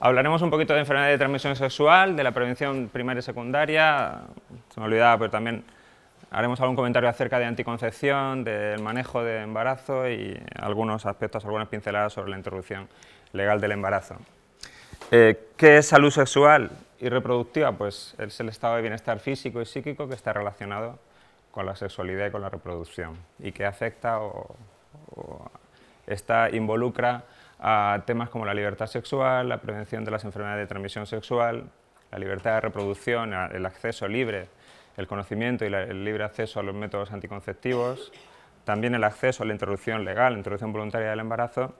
Hablaremos un poquito de enfermedad de transmisión sexual, de la prevención primaria y secundaria, se me olvidaba, pero también haremos algún comentario acerca de anticoncepción, del manejo de embarazo y algunos aspectos, algunas pinceladas sobre la interrupción legal del embarazo. Eh, ¿Qué es salud sexual y reproductiva? Pues es el estado de bienestar físico y psíquico que está relacionado con la sexualidad y con la reproducción y que afecta o, está, involucra a temas como la libertad sexual, la prevención de las enfermedades de transmisión sexual, la libertad de reproducción, el acceso libre, el conocimiento y el libre acceso a los métodos anticonceptivos, también el acceso a la interrupción legal, la introducción voluntaria del embarazo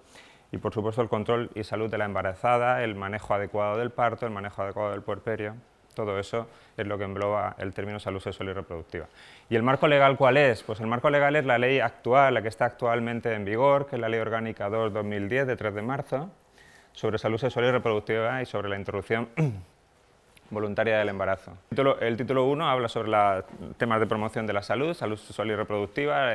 y por supuesto el control y salud de la embarazada, el manejo adecuado del parto, el manejo adecuado del puerperio. Todo eso es lo que engloba el término salud sexual y reproductiva. ¿Y el marco legal cuál es? Pues el marco legal es la ley actual, la que está actualmente en vigor, que es la Ley Orgánica 2-2010 de 3 de marzo, sobre salud sexual y reproductiva y sobre la interrupción voluntaria del embarazo. El título 1 habla sobre la, temas de promoción de la salud, salud sexual y reproductiva,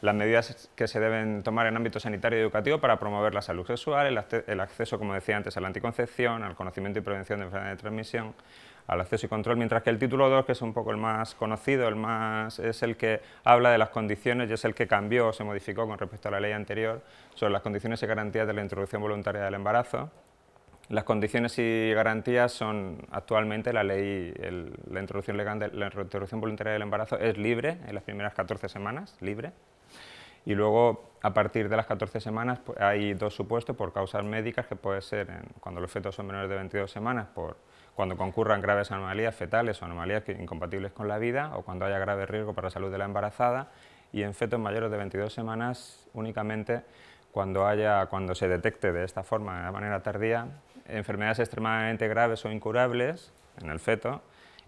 las medidas que se deben tomar en ámbito sanitario y educativo para promover la salud sexual, el, el acceso, como decía antes, a la anticoncepción, al conocimiento y prevención de enfermedades de transmisión, al acceso y control, mientras que el título 2, que es un poco el más conocido, el más, es el que habla de las condiciones y es el que cambió o se modificó con respecto a la ley anterior sobre las condiciones y garantías de la introducción voluntaria del embarazo. Las condiciones y garantías son actualmente la ley, la, introducción legal la introducción voluntaria del embarazo es libre en las primeras 14 semanas, libre, y luego, a partir de las 14 semanas, pues, hay dos supuestos por causas médicas que puede ser cuando los fetos son menores de 22 semanas, por cuando concurran graves anomalías fetales o anomalías incompatibles con la vida o cuando haya grave riesgo para la salud de la embarazada y en fetos mayores de 22 semanas únicamente cuando, haya, cuando se detecte de esta forma, de manera tardía, enfermedades extremadamente graves o incurables en el feto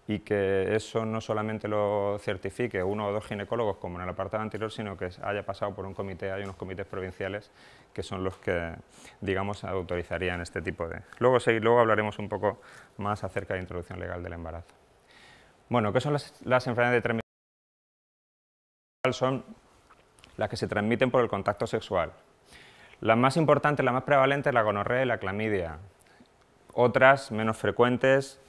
y que eso no solamente lo certifique uno o dos ginecólogos como en el apartado anterior, sino que haya pasado por un comité, hay unos comités provinciales que son los que, digamos, autorizarían este tipo de... Luego, luego hablaremos un poco más acerca de introducción legal del embarazo. Bueno, ¿qué son las, enfermedades de transmisión Son las que se transmiten por el contacto sexual. Las más importantes, las más prevalentes, la gonorrea y la clamidia. Otras menos frecuentes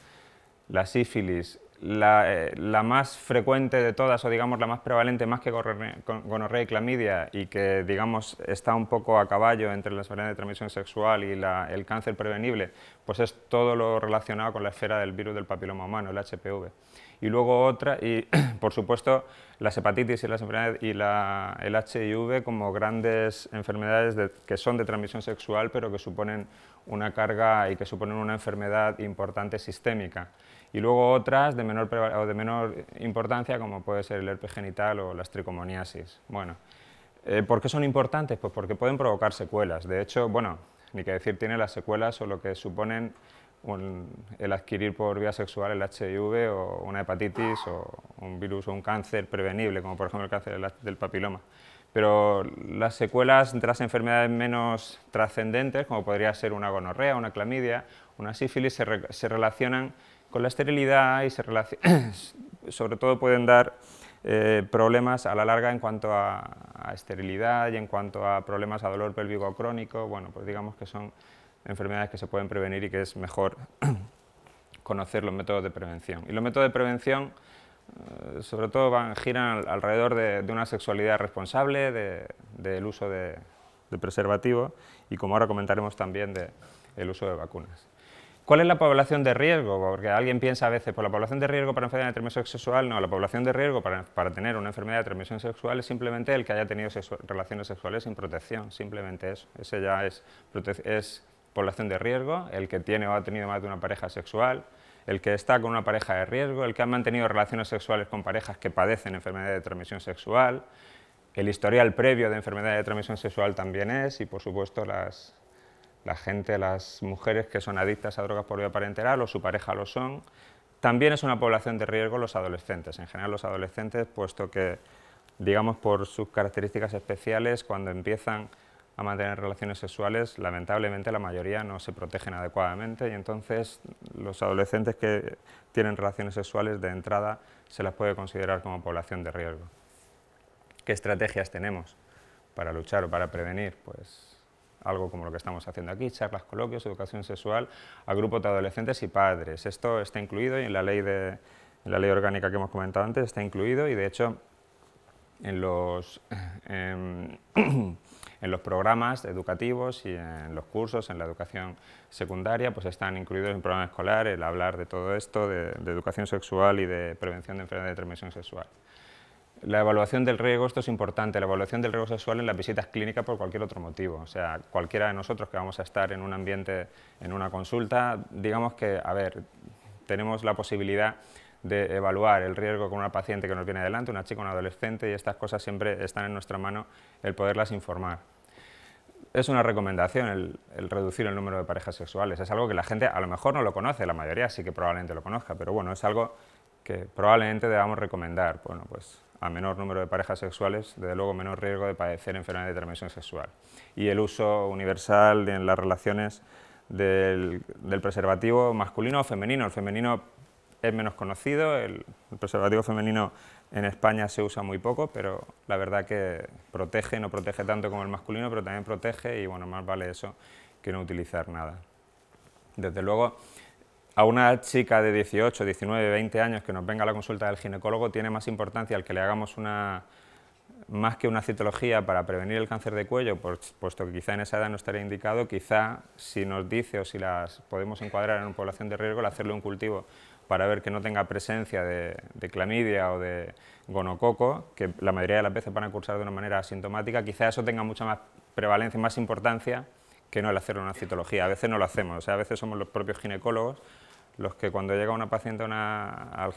la sífilis, eh, la, más frecuente de todas, o digamos la más prevalente, más que gonorrea y clamidia, y que digamos está un poco a caballo entre la enfermedad de transmisión sexual y el cáncer prevenible, pues es todo lo relacionado con la esfera del virus del papiloma humano, el HPV. Y luego otra, y por supuesto las hepatitis y, y el HIV como grandes enfermedades que son de transmisión sexual, pero que suponen una carga y que suponen una enfermedad importante sistémica y luego otras de menor, o de menor importancia como puede ser el herpes genital o las tricomoniasis. Bueno, eh, ¿Por qué son importantes? Pues porque pueden provocar secuelas. De hecho, bueno, ni que decir tiene las secuelas o lo que suponen el adquirir por vía sexual el HIV o una hepatitis o un virus o un cáncer prevenible, como por ejemplo el cáncer del papiloma. Pero las secuelas de las enfermedades menos trascendentes, como podría ser una gonorrea, una clamidia, una sífilis, se relacionan con la esterilidad y se sobre todo pueden dar eh, problemas a la larga en cuanto a, esterilidad y en cuanto a problemas a dolor pélvico crónico, bueno, pues digamos que son enfermedades que se pueden prevenir y que es mejor conocer los métodos de prevención. Y los métodos de prevención eh, sobre todo van, giran alrededor de, una sexualidad responsable, del uso de, de preservativo y como ahora comentaremos también del uso de vacunas. ¿Cuál es la población de riesgo? Porque alguien piensa a veces, pues la población de riesgo para enfermedad de transmisión sexual, no, la población de riesgo para, para tener una enfermedad de transmisión sexual es simplemente el que haya tenido relaciones sexuales sin protección, simplemente eso. Ese ya es, es población de riesgo, el que tiene o ha tenido más de una pareja sexual, el que está con una pareja de riesgo, el que ha mantenido relaciones sexuales con parejas que padecen enfermedad de transmisión sexual, el historial previo de enfermedad de transmisión sexual también es, y por supuesto las, la gente, las mujeres que son adictas a drogas por vía parenteral o su pareja lo son. También es una población de riesgo los adolescentes, en general los adolescentes, puesto que, digamos, por sus características especiales, cuando empiezan a mantener relaciones sexuales, lamentablemente la mayoría no se protegen adecuadamente y entonces los adolescentes que tienen relaciones sexuales de entrada se las puede considerar como población de riesgo. ¿Qué estrategias tenemos para luchar o para prevenir? Pues algo como lo que estamos haciendo aquí, charlas, coloquios, educación sexual a grupos de adolescentes y padres. Esto está incluido y en la ley, de, la ley orgánica que hemos comentado antes está incluido y de hecho en los, programas educativos y en los cursos, en la educación secundaria, pues están incluidos en el programa escolar el hablar de todo esto, de, de educación sexual y de prevención de enfermedades de transmisión sexual. La evaluación del riesgo, esto es importante, la evaluación del riesgo sexual en las visitas clínicas por cualquier otro motivo. O sea, cualquiera de nosotros que vamos a estar en un ambiente, en una consulta, digamos que, a ver, tenemos la posibilidad de evaluar el riesgo con una paciente que nos viene adelante, una chica, un adolescente, y estas cosas siempre están en nuestra mano el poderlas informar. Es una recomendación el, el, reducir el número de parejas sexuales, es algo que la gente a lo mejor no lo conoce, la mayoría sí que probablemente lo conozca, pero bueno, es algo que probablemente debamos recomendar. Bueno, pues a menor número de parejas sexuales, desde luego menor riesgo de padecer enfermedades de transmisión sexual. Y el uso universal en las relaciones del, preservativo masculino o femenino. El femenino es menos conocido, el, el, preservativo femenino en España se usa muy poco, pero la verdad que protege, no protege tanto como el masculino, pero también protege y bueno, más vale eso que no utilizar nada. Desde luego, a una chica de 18, 19, 20 años que nos venga a la consulta del ginecólogo tiene más importancia el que le hagamos una, más que una citología para prevenir el cáncer de cuello, puesto que quizá en esa edad no estaría indicado, quizá si nos dice o si las podemos encuadrar en una población de riesgo, el hacerle un cultivo para ver que no tenga presencia de, clamidia o de gonococo, que la mayoría de las veces van a cursar de una manera asintomática, quizá eso tenga mucha más prevalencia y más importancia que no el hacer una citología. A veces no lo hacemos, o sea, a veces somos los propios ginecólogos los que cuando llega una paciente una,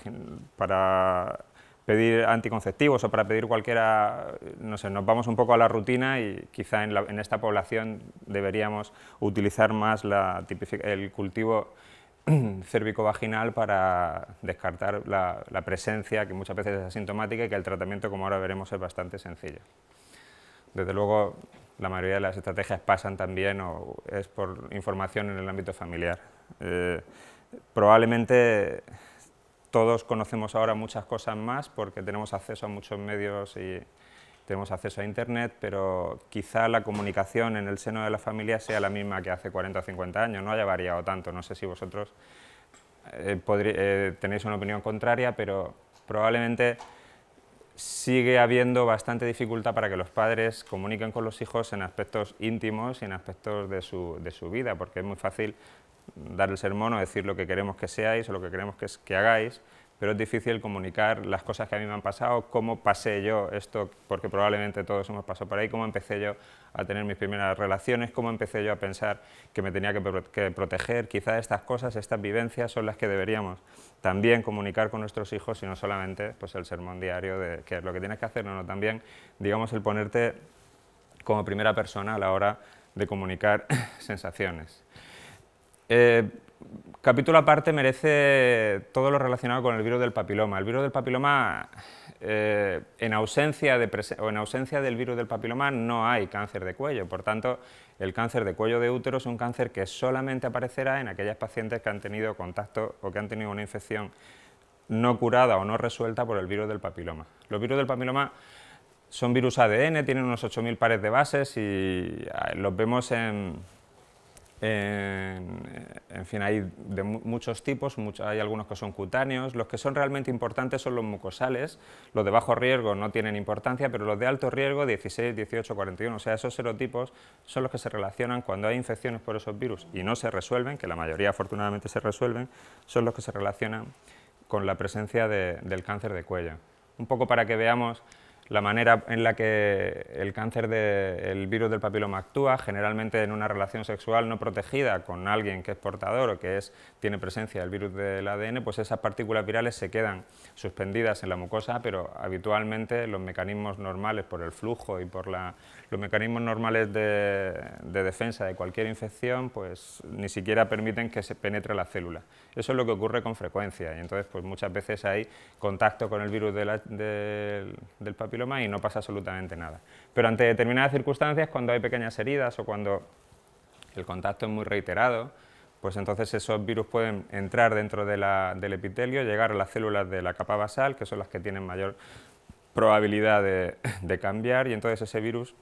para pedir anticonceptivos o para pedir cualquiera, no sé, nos vamos un poco a la rutina y quizá en, esta población deberíamos utilizar más el cultivo cérvico-vaginal para descartar la, presencia, que muchas veces es asintomática y que el tratamiento, como ahora veremos, es bastante sencillo. Desde luego, la mayoría de las estrategias pasan también o es por información en el ámbito familiar. Eh, Probablemente todos conocemos ahora muchas cosas más porque tenemos acceso a muchos medios y tenemos acceso a Internet, pero quizá la comunicación en el seno de la familia sea la misma que hace 40 o 50 años, no haya variado tanto. No sé si vosotros eh, eh, tenéis una opinión contraria, pero probablemente sigue habiendo bastante dificultad para que los padres comuniquen con los hijos en aspectos íntimos y en aspectos de su, vida, porque es muy fácil dar el sermón o decir lo que queremos que seáis o lo que queremos que, que hagáis, pero es difícil comunicar las cosas que a mí me han pasado, cómo pasé yo esto, porque probablemente todos hemos pasado por ahí, cómo empecé yo a tener mis primeras relaciones, cómo empecé yo a pensar que me tenía que, proteger, quizás estas cosas, estas vivencias son las que deberíamos también comunicar con nuestros hijos y no solamente pues, el sermón diario de qué es lo que tienes que hacer, sino también digamos el ponerte como primera persona a la hora de comunicar sensaciones. Eh, capítulo aparte merece todo lo relacionado con el virus del papiloma. El virus del papiloma, eh, en, ausencia de o en ausencia del virus del papiloma, no hay cáncer de cuello, por tanto, el cáncer de cuello de útero es un cáncer que solamente aparecerá en aquellas pacientes que han tenido contacto o que han tenido una infección no curada o no resuelta por el virus del papiloma. Los virus del papiloma son virus ADN, tienen unos 8.000 pares de bases y eh, los vemos en, en, fin, hay de muchos tipos, hay algunos que son cutáneos, los que son realmente importantes son los mucosales, los de bajo riesgo no tienen importancia, pero los de alto riesgo, 16, 18, 41, o sea, esos serotipos son los que se relacionan cuando hay infecciones por esos virus y no se resuelven, que la mayoría afortunadamente se resuelven, son los que se relacionan con la presencia del cáncer de cuello. Un poco para que veamos la manera en la que el cáncer del virus del papiloma actúa, generalmente en una relación sexual no protegida con alguien que es portador o que es, tiene presencia del virus del ADN, pues esas partículas virales se quedan suspendidas en la mucosa, pero habitualmente los mecanismos normales por el flujo y por los mecanismos normales de, defensa de cualquier infección, pues ni siquiera permiten que se penetre la célula. Eso es lo que ocurre con frecuencia y entonces pues muchas veces hay contacto con el virus del papiloma y no pasa absolutamente nada. Pero ante determinadas circunstancias, cuando hay pequeñas heridas o cuando el contacto es muy reiterado, pues entonces esos virus pueden entrar dentro del epitelio, llegar a las células de la capa basal, que son las que tienen mayor probabilidad de, cambiar, y entonces ese virus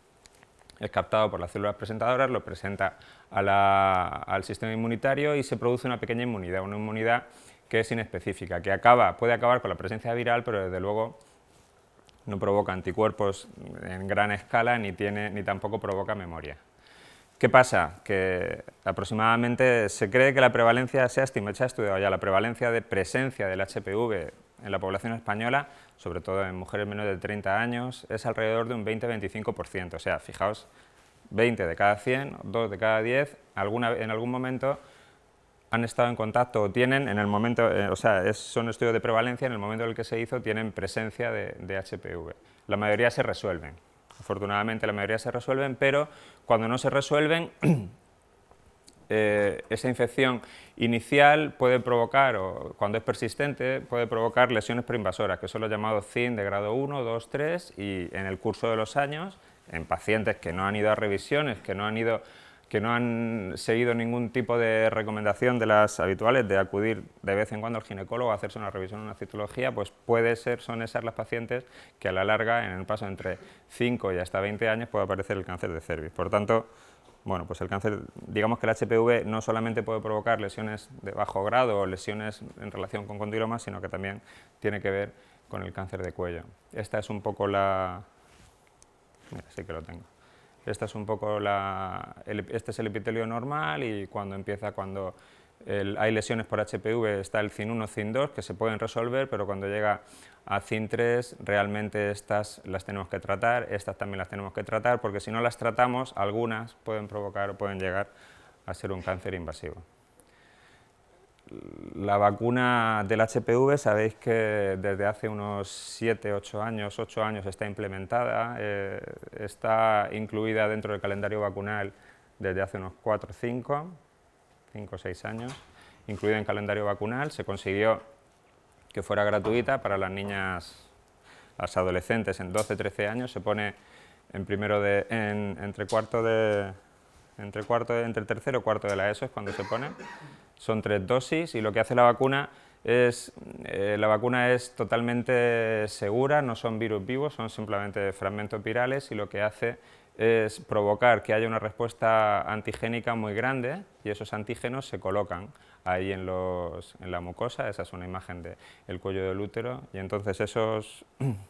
es captado por las células presentadoras, lo presenta al sistema inmunitario y se produce una pequeña inmunidad, una inmunidad que es inespecífica, que acaba, puede acabar con la presencia viral, pero desde luego no provoca anticuerpos en gran escala ni, tiene, ni tampoco provoca memoria. ¿Qué pasa? Que aproximadamente se cree que la prevalencia, se ha, estudiado ya la prevalencia de presencia del HPV en la población española, sobre todo en mujeres menores de 30 años, es alrededor de un 20-25%. O sea, fijaos, 20 de cada 100, 2 de cada 10, en algún momento han estado en contacto o tienen, en el momento, eh, o sea, son estudios de prevalencia, en el momento en el que se hizo tienen presencia de, HPV. La mayoría se resuelven, afortunadamente la mayoría se resuelven, pero cuando no se resuelven, eh, esa infección inicial puede provocar, o cuando es persistente, puede provocar lesiones preinvasoras, que son los llamados CIN de grado 1, 2, 3, y en el curso de los años, en pacientes que no han ido a revisiones, que no han ido que no han seguido ningún tipo de recomendación de las habituales de acudir de vez en cuando al ginecólogo a hacerse una revisión una citología, pues puede ser, son esas las pacientes que a la larga, en el paso entre 5 y hasta 20 años, puede aparecer el cáncer de cervix. Por tanto, bueno, pues el cáncer, digamos que el HPV no solamente puede provocar lesiones de bajo grado o lesiones en relación con condilomas, sino que también tiene que ver con el cáncer de cuello. Esta es un poco la... Mira, sí que lo tengo. Esta es un poco la, este es el epitelio normal y cuando empieza, cuando hay lesiones por HPV, está el CIN1, CIN2, que se pueden resolver, pero cuando llega a CIN3, realmente estas las tenemos que tratar, estas también las tenemos que tratar, porque si no las tratamos, algunas pueden provocar o pueden llegar a ser un cáncer invasivo la vacuna del HPV sabéis que desde hace unos 7, 8 años, 8 años está implementada, eh, está incluida dentro del calendario vacunal desde hace unos 4, 5, 5 6 años, incluida en calendario vacunal, se consiguió que fuera gratuita para las niñas, las adolescentes en 12, 13 años, se pone en primero de, entre cuarto de, entre, cuarto, entre tercero y cuarto de la ESO es cuando se pone, son tres dosis y lo que hace la vacuna es, eh, la vacuna es totalmente segura, no son virus vivos, son simplemente fragmentos virales y lo que hace es provocar que haya una respuesta antigénica muy grande y esos antígenos se colocan ahí en, los, en la mucosa, esa es una imagen del cuello del útero y entonces esos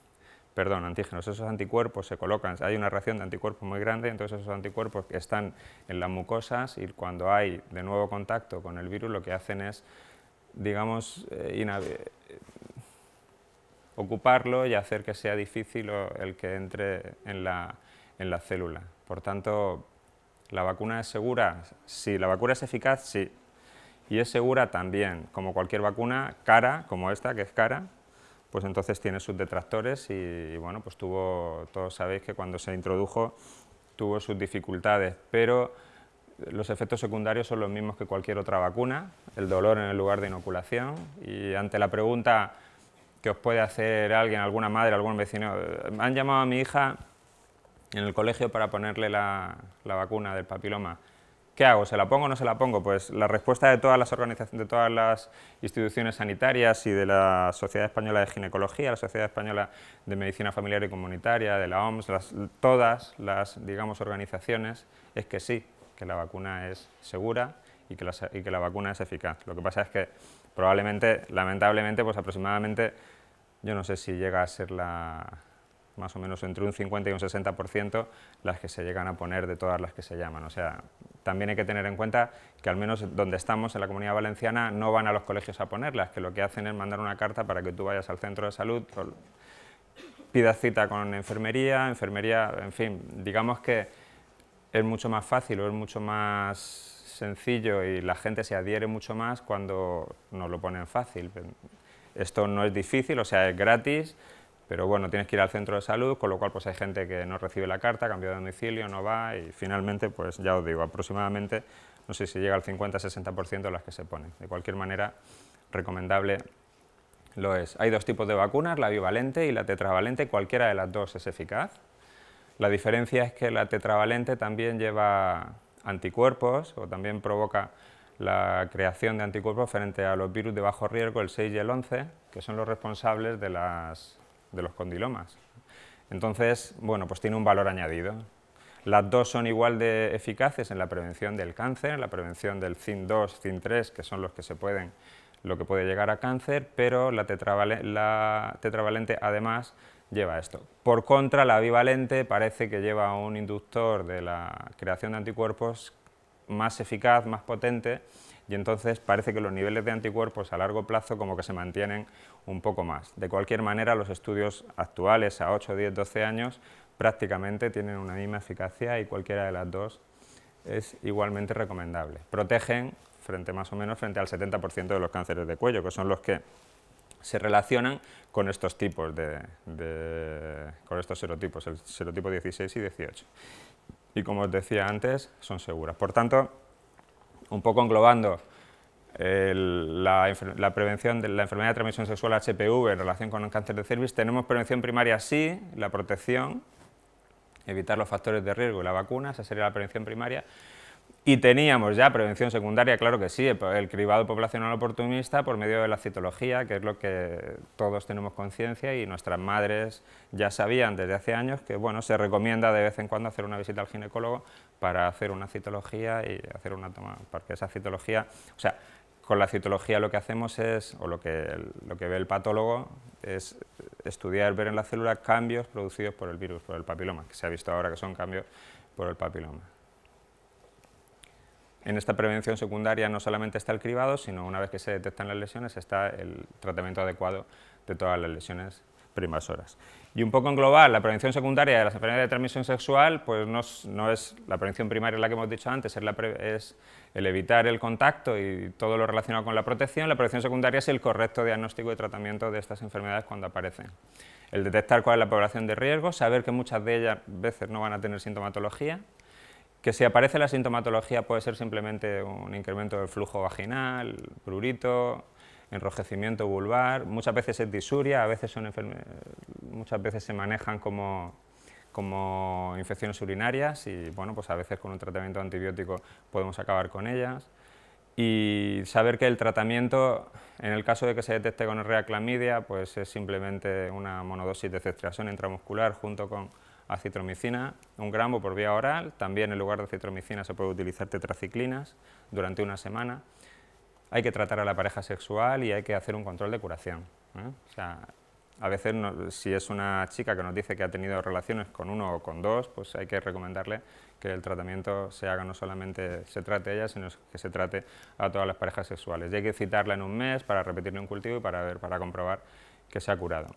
perdón, antígenos, esos anticuerpos se colocan, hay una reacción de anticuerpos muy grande, entonces esos anticuerpos que están en las mucosas y cuando hay de nuevo contacto con el virus lo que hacen es, digamos, eh, eh, ocuparlo y hacer que sea difícil el que entre en la, en la célula. Por tanto, ¿la vacuna es segura? Sí. ¿La vacuna es eficaz? Sí. Y es segura también, como cualquier vacuna, cara, como esta, que es cara, pues entonces tiene sus detractores y, bueno, pues tuvo, todos sabéis que cuando se introdujo tuvo sus dificultades, pero los efectos secundarios son los mismos que cualquier otra vacuna, el dolor en el lugar de inoculación y ante la pregunta que os puede hacer alguien, alguna madre, algún vecino, han llamado a mi hija en el colegio para ponerle la vacuna del papiloma ¿Qué hago? ¿Se la pongo o no se la pongo? Pues la respuesta de todas las organizaciones, de todas las instituciones sanitarias y de la Sociedad Española de Ginecología, la Sociedad Española de Medicina Familiar y Comunitaria, de la OMS, todas las, digamos, organizaciones, es que sí, que la vacuna es segura y que, la, que la vacuna es eficaz. Lo que pasa es que probablemente, lamentablemente, pues aproximadamente, yo no sé si llega a ser la, más o menos entre un 50 y un 60% las que se llegan a poner de todas las que se llaman. O sea, también hay que tener en cuenta que al menos donde estamos, en la Comunidad Valenciana, no van a los colegios a ponerlas, que lo que hacen es mandar una carta para que tú vayas al centro de salud, pidas cita con enfermería, enfermería, en fin, digamos que es mucho más fácil o es mucho más sencillo y la gente se adhiere mucho más cuando nos lo ponen fácil. Esto no es difícil, o sea, es gratis, pero bueno, tienes que ir al centro de salud, con lo cual pues hay gente que no recibe la carta, cambia de domicilio, no va y finalmente, pues ya os digo, aproximadamente, no sé si llega al 50-60% de las que se ponen. De cualquier manera, recomendable lo es. Hay dos tipos de vacunas, la bivalente y la tetravalente, cualquiera de las dos es eficaz. La diferencia es que la tetravalente también lleva anticuerpos o también provoca la creación de anticuerpos frente a los virus de bajo riesgo, el 6 y el 11, que son los responsables de las de los condilomas. Entonces, bueno, pues tiene un valor añadido. Las dos son igual de eficaces en la prevención del cáncer, en la prevención del CIN2, CIN3, que son los que se pueden, lo que puede llegar a cáncer, pero la, la tetravalente además lleva esto. Por contra, la bivalente parece que lleva un inductor de la creación de anticuerpos más eficaz, más potente, y entonces parece que los niveles de anticuerpos a largo plazo como que se mantienen un poco más. De cualquier manera, los estudios actuales a 8, 10, 12 años prácticamente tienen una misma eficacia y cualquiera de las dos es igualmente recomendable. Protegen frente más o menos frente al 70% de los cánceres de cuello, que son los que se relacionan con estos tipos de, con estos serotipos, el serotipo 16 y 18. Y como os decía antes, son seguras. Por tanto, un poco englobando la, prevención de la enfermedad de transmisión sexual HPV en relación con el cáncer de cervix, tenemos prevención primaria sí, la protección, evitar los factores de riesgo y la vacuna, esa sería la prevención primaria, y teníamos ya prevención secundaria, claro que sí, el cribado poblacional oportunista por medio de la citología, que es lo que todos tenemos conciencia y nuestras madres ya sabían desde hace años que bueno, se recomienda de vez en cuando hacer una visita al ginecólogo para hacer una citología y hacer una toma, porque esa citología, o sea, con la citología lo que hacemos es, o lo que, lo que ve el patólogo, es estudiar, ver en la célula cambios producidos por el virus, por el papiloma, que se ha visto ahora que son cambios por el papiloma. En esta prevención secundaria no solamente está el cribado, sino una vez que se detectan las lesiones está el tratamiento adecuado de todas las lesiones primasoras. Y un poco en global, la prevención secundaria de las enfermedades de transmisión sexual, pues no es, la prevención primaria la que hemos dicho antes, es, es, el evitar el contacto y todo lo relacionado con la protección. La prevención secundaria es el correcto diagnóstico y tratamiento de estas enfermedades cuando aparecen. El detectar cuál es la población de riesgo, saber que muchas de ellas veces no van a tener sintomatología, que si aparece la sintomatología puede ser simplemente un incremento del flujo vaginal, prurito, enrojecimiento vulvar, muchas veces es disuria, a veces son muchas veces se manejan como, infecciones urinarias y bueno, pues a veces con un tratamiento antibiótico podemos acabar con ellas. Y saber que el tratamiento, en el caso de que se detecte gonorrea clamidia, pues es simplemente una monodosis de cestriación intramuscular junto con acitromicina, un gramo por vía oral, también en lugar de acitromicina se puede utilizar tetraciclinas durante una semana hay que tratar a la pareja sexual y hay que hacer un control de curación. ¿eh? a veces, si es una chica que nos dice que ha tenido relaciones con uno o con dos, pues hay que recomendarle que el tratamiento se haga no solamente se trate a ella, sino que se trate a todas las parejas sexuales. Y hay que citarla en un mes para repetirle un cultivo y para, ver, para comprobar que se ha curado.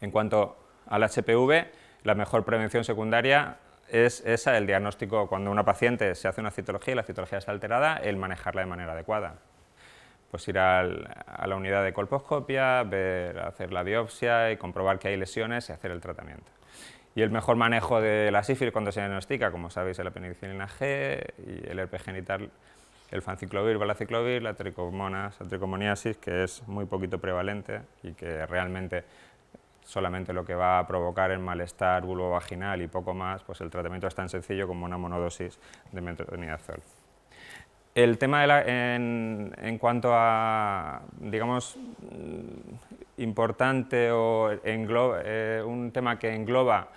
En cuanto al HPV, la mejor prevención secundaria es esa, el diagnóstico, cuando una paciente se hace una citología y la citología está alterada, el manejarla de manera adecuada pues ir a la unidad de colposcopia, ver, hacer la biopsia y comprobar que hay lesiones y hacer el tratamiento. Y el mejor manejo de la sífilis cuando se diagnostica, como sabéis, es la penicilina G y el herpes genital, el fanciclovir, valaciclovir, la tricomonas, la tricomoniasis, que es muy poquito prevalente y que realmente solamente lo que va a provocar el malestar vulvovaginal y poco más, pues el tratamiento es tan sencillo como una monodosis de metronidazol. El tema de en, cuanto a, digamos, mm, importante o eh, un tema que engloba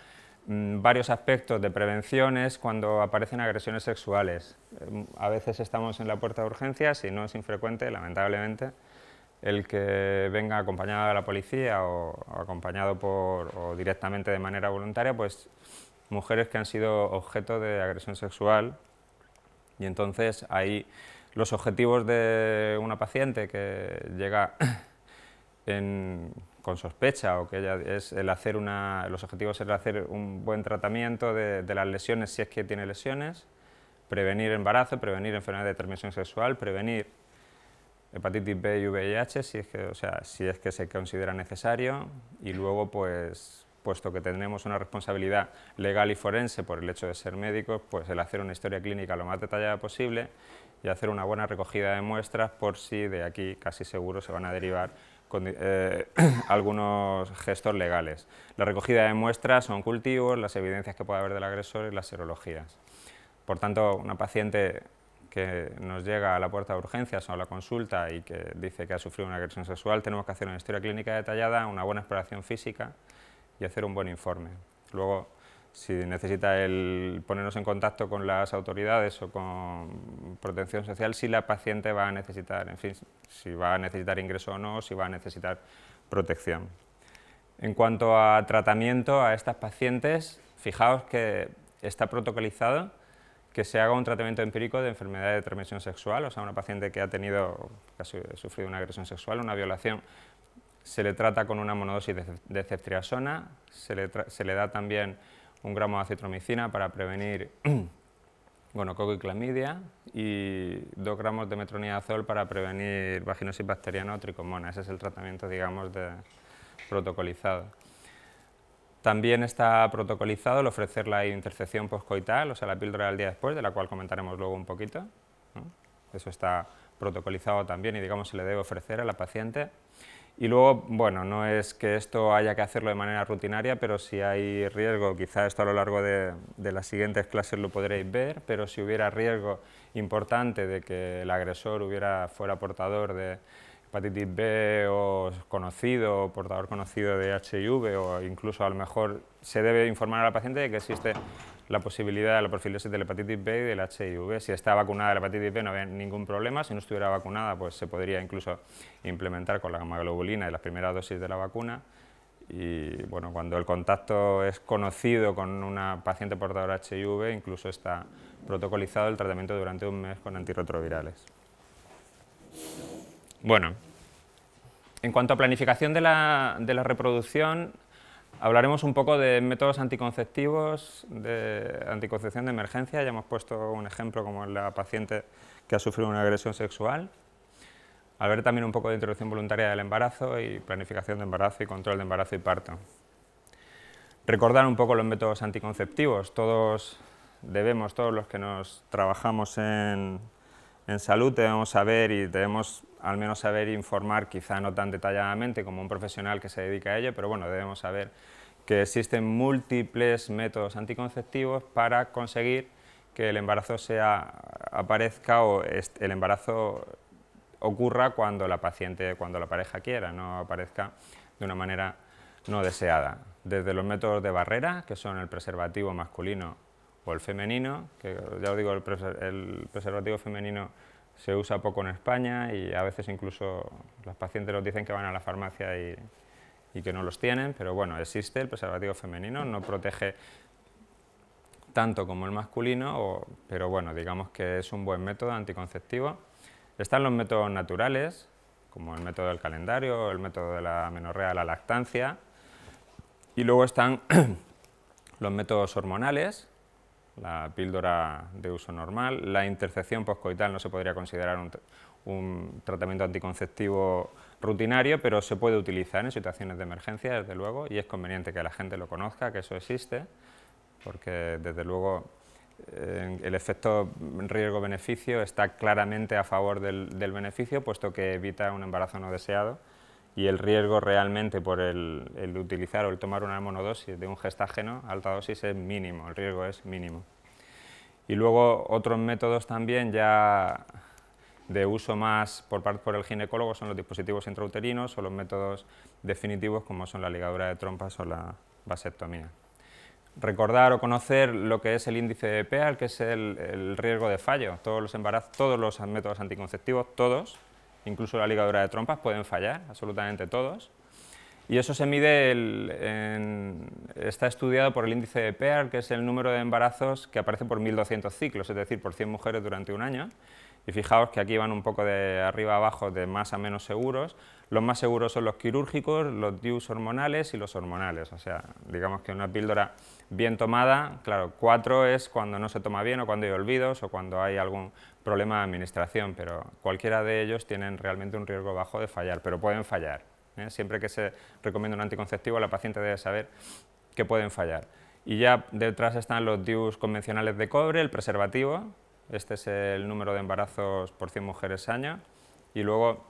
mm, varios aspectos de prevención es cuando aparecen agresiones sexuales. Mm, a veces estamos en la puerta de urgencias y no es infrecuente, lamentablemente, el que venga acompañado de la policía o, o acompañado por, o directamente de manera voluntaria, pues mujeres que han sido objeto de agresión sexual y entonces hay los objetivos de una paciente que llega con sospecha o que ella es el hacer una, los objetivos es hacer un buen tratamiento de, las lesiones si es que tiene lesiones, prevenir embarazo, prevenir enfermedad de transmisión sexual, prevenir hepatitis B y VIH si es que, o sea, si es que se considera necesario y luego pues puesto que tenemos una responsabilidad legal y forense por el hecho de ser médicos, pues el hacer una historia clínica lo más detallada posible y hacer una buena recogida de muestras por si de aquí casi seguro se van a derivar con, eh, algunos gestos legales. La recogida de muestras son cultivos, las evidencias que pueda haber del agresor y las serologías. Por tanto, una paciente que nos llega a la puerta de urgencias o a la consulta y que dice que ha sufrido una agresión sexual, tenemos que hacer una historia clínica detallada, una buena exploración física, y hacer un buen informe. Luego, si necesita el ponernos en contacto con las autoridades o con protección social, si la paciente va a necesitar, en fin, si va a necesitar ingreso o no, si va a necesitar protección. En cuanto a tratamiento a estas pacientes, fijaos que está protocolizado que se haga un tratamiento empírico de enfermedad de transmisión sexual, o sea, una paciente que ha tenido, que ha sufrido una agresión sexual, una violación, se le trata con una monodosis de, se le, da también un gramo de acetromicina para prevenir gonococo y clamidia y dos gramos de metronidazol para prevenir vaginosis bacteriana o tricomona. Ese es el tratamiento, digamos, de protocolizado. También está protocolizado el ofrecer la intercepción poscoital, o sea, la píldora al día después, de la cual comentaremos luego un poquito. Eso está protocolizado también y, digamos, se le debe ofrecer a la paciente. Y luego, bueno, no es que esto haya que hacerlo de manera rutinaria, pero si hay riesgo, quizá esto a lo largo de, las siguientes clases lo podréis ver, pero si hubiera riesgo importante de que el agresor hubiera, fuera portador de hepatitis B o conocido, o portador conocido de HIV, o incluso a lo mejor se debe informar al paciente de que existe la posibilidad de la profilosis de la hepatitis B y del HIV. Si está vacunada de la hepatitis B no hay ningún problema, si no estuviera vacunada pues se podría incluso implementar con la gamaglobulina y las primeras dosis de la vacuna y bueno, cuando el contacto es conocido con una paciente portadora de HIV, incluso está protocolizado el tratamiento durante un mes con antirretrovirales. Bueno, en cuanto a planificación de la, de la reproducción, Hablaremos un poco de métodos anticonceptivos, de anticoncepción de emergencia, ya hemos puesto un ejemplo como la paciente que ha sufrido una agresión sexual. Hablaré también un poco de introducción voluntaria del embarazo y planificación de embarazo y control de embarazo y parto. Recordar un poco los métodos anticonceptivos, todos debemos, todos los que nos trabajamos en en salud debemos saber y debemos al menos saber informar, quizá no tan detalladamente como un profesional que se dedica a ello, pero bueno, debemos saber que existen múltiples métodos anticonceptivos para conseguir que el embarazo sea, aparezca o el embarazo ocurra cuando la paciente, cuando la pareja quiera, no aparezca de una manera no deseada. Desde los métodos de barrera, que son el preservativo masculino o el femenino, que ya os digo, el, preservativo femenino se usa poco en España y a veces incluso las pacientes nos dicen que van a la farmacia y, que no los tienen, pero bueno, existe el preservativo femenino, no protege tanto como el masculino, pero bueno, digamos que es un buen método anticonceptivo. Están los métodos naturales, como el método del calendario, el método de la menorrea, la lactancia, y luego están los métodos hormonales, la píldora de uso normal. La intercepción poscoital no se podría considerar un, tratamiento anticonceptivo rutinario, pero se puede utilizar en situaciones de emergencia, desde luego, y es conveniente que la gente lo conozca, que eso existe, porque desde luego el efecto riesgo-beneficio está claramente a favor del beneficio, puesto que evita un embarazo no deseado y el riesgo realmente por el, utilizar o el tomar una monodosis de un gestágeno, alta dosis, es mínimo, el riesgo es mínimo. Y luego otros métodos también ya de uso más por, parte por el ginecólogo son los dispositivos intrauterinos o los métodos definitivos como son la ligadura de trompas o la vasectomía. Recordar o conocer lo que es el índice de PEAL, que es el, el riesgo de fallo. Todos los embarazos, todos los métodos anticonceptivos, todos, incluso la ligadura de trompas, pueden fallar, absolutamente todos. Y eso se mide, está estudiado por el índice de Pear, que es el número de embarazos que aparece por 1.200 ciclos, es decir, por 100 mujeres durante un año. Y fijaos que aquí van un poco de arriba a abajo, de más a menos seguros. Los más seguros son los quirúrgicos, los DIUs hormonales y los hormonales. O sea, digamos que una píldora bien tomada, claro, cuatro es cuando no se toma bien o cuando hay olvidos o cuando hay algún problema de administración, pero cualquiera de ellos tienen realmente un riesgo bajo de fallar, pero pueden fallar. ¿eh? Siempre que se recomienda un anticonceptivo, la paciente debe saber que pueden fallar. Y ya detrás están los DIUs convencionales de cobre, el preservativo, este es el número de embarazos por 100 mujeres año, y luego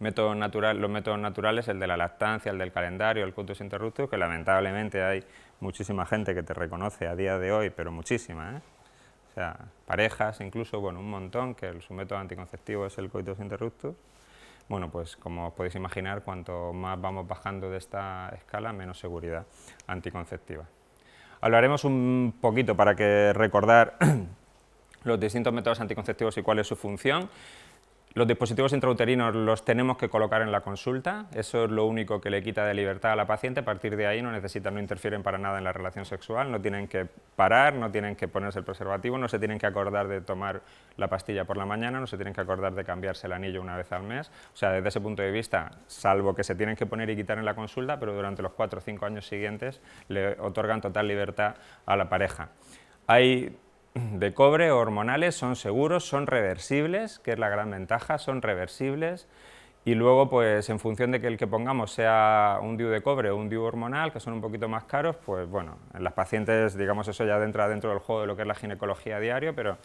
método natural, los métodos naturales, el de la lactancia, el del calendario, el cultus interruptus, que lamentablemente hay muchísima gente que te reconoce a día de hoy, pero muchísima, ¿eh? O sea, parejas incluso, bueno, un montón, que el, su método anticonceptivo es el coitus interruptus. Bueno, pues como podéis imaginar, cuanto más vamos bajando de esta escala, menos seguridad anticonceptiva. Hablaremos un poquito para que recordar los distintos métodos anticonceptivos y cuál es su función. Los dispositivos intrauterinos los tenemos que colocar en la consulta, eso es lo único que le quita de libertad a la paciente, a partir de ahí no necesitan, no interfieren para nada en la relación sexual, no tienen que parar, no tienen que ponerse el preservativo, no se tienen que acordar de tomar la pastilla por la mañana, no se tienen que acordar de cambiarse el anillo una vez al mes, o sea, desde ese punto de vista, salvo que se tienen que poner y quitar en la consulta, pero durante los cuatro o cinco años siguientes le otorgan total libertad a la pareja. Hay de cobre o hormonales son seguros, son reversibles, que es la gran ventaja, son reversibles. Y luego, pues en función de que el que pongamos sea un DIU de cobre o un DIU hormonal, que son un poquito más caros, pues bueno, en las pacientes, digamos, eso ya entra dentro del juego de lo que es la ginecología diario, pero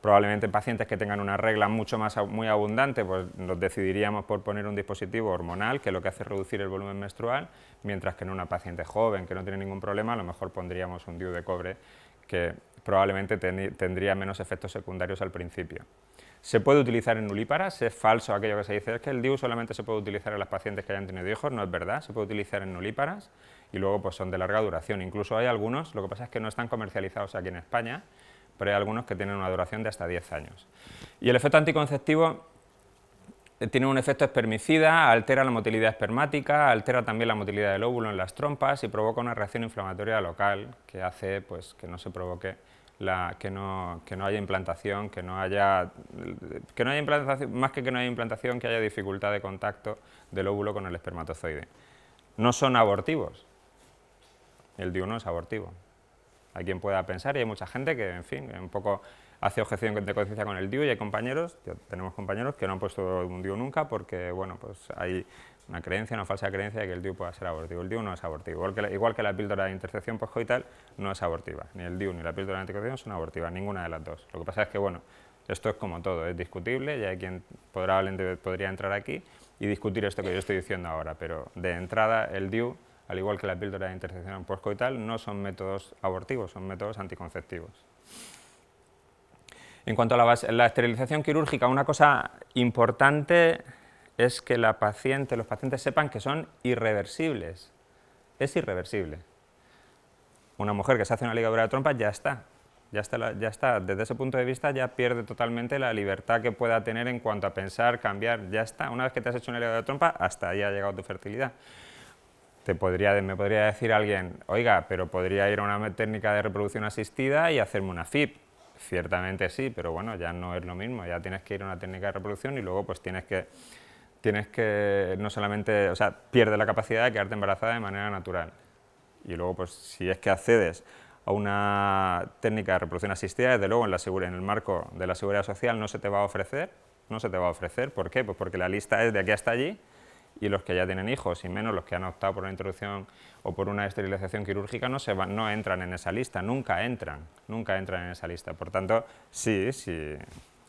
probablemente en pacientes que tengan una regla mucho más muy abundante, pues nos decidiríamos por poner un dispositivo hormonal, que lo que hace reducir el volumen menstrual, mientras que en una paciente joven que no tiene ningún problema, a lo mejor pondríamos un DIU de cobre que probablemente tendría menos efectos secundarios al principio. Se puede utilizar en nulíparas, es falso aquello que se dice, es que el DIU solamente se puede utilizar en las pacientes que hayan tenido hijos, no es verdad, se puede utilizar en nulíparas y luego pues, son de larga duración, incluso hay algunos, lo que pasa es que no están comercializados aquí en España, pero hay algunos que tienen una duración de hasta 10 años. Y el efecto anticonceptivo eh, tiene un efecto espermicida, altera la motilidad espermática, altera también la motilidad del óvulo en las trompas y provoca una reacción inflamatoria local que hace pues, que no se provoque la, que, no, que, no, haya implantación, que no haya, que no haya implantación, más que que no haya implantación, que haya dificultad de contacto del óvulo con el espermatozoide. No son abortivos, el no es abortivo. Hay quien pueda pensar y hay mucha gente que, en fin, un poco hace objeción de conciencia con el DIU y hay compañeros, tenemos compañeros que no han puesto un DIU nunca porque, bueno, pues hay una creencia, una falsa creencia de que el DIU pueda ser abortivo. El DIU no es abortivo, igual que la, igual que la píldora de intercepción postcoital pues, no es abortiva. Ni el DIU ni la píldora de intercepción son abortivas, ninguna de las dos. Lo que pasa es que, bueno, esto es como todo, es discutible, ya hay quien podrá, podría entrar aquí y discutir esto que yo estoy diciendo ahora, pero de entrada el DIU, al igual que la píldora de intercepción postcoital, no son métodos abortivos, son métodos anticonceptivos. En cuanto a la, la, esterilización quirúrgica, una cosa importante es que la paciente, los pacientes sepan que son irreversibles. Es irreversible. Una mujer que se hace una ligadura de trompa ya está. Ya está, ya está, desde ese punto de vista ya pierde totalmente la libertad que pueda tener en cuanto a pensar, cambiar, ya está. Una vez que te has hecho una ligadura de trompa, hasta ahí ha llegado tu fertilidad. Te podría, me podría decir alguien, oiga, pero podría ir a una técnica de reproducción asistida y hacerme una FIP. Ciertamente sí, pero bueno, ya no es lo mismo, ya tienes que ir a una técnica de reproducción y luego pues tienes que tienes que no solamente, o sea, pierdes la capacidad de quedarte embarazada de manera natural. Y luego, pues si es que accedes a una técnica de reproducción asistida, desde luego en, la segura, en el marco de la seguridad social no se te va a ofrecer, no se te va a ofrecer, ¿por qué? Pues porque la lista es de aquí hasta allí y los que ya tienen hijos, y menos los que han optado por una introducción o por una esterilización quirúrgica, no, se van, no entran en esa lista, nunca entran, nunca entran en esa lista. Por tanto, sí, sí,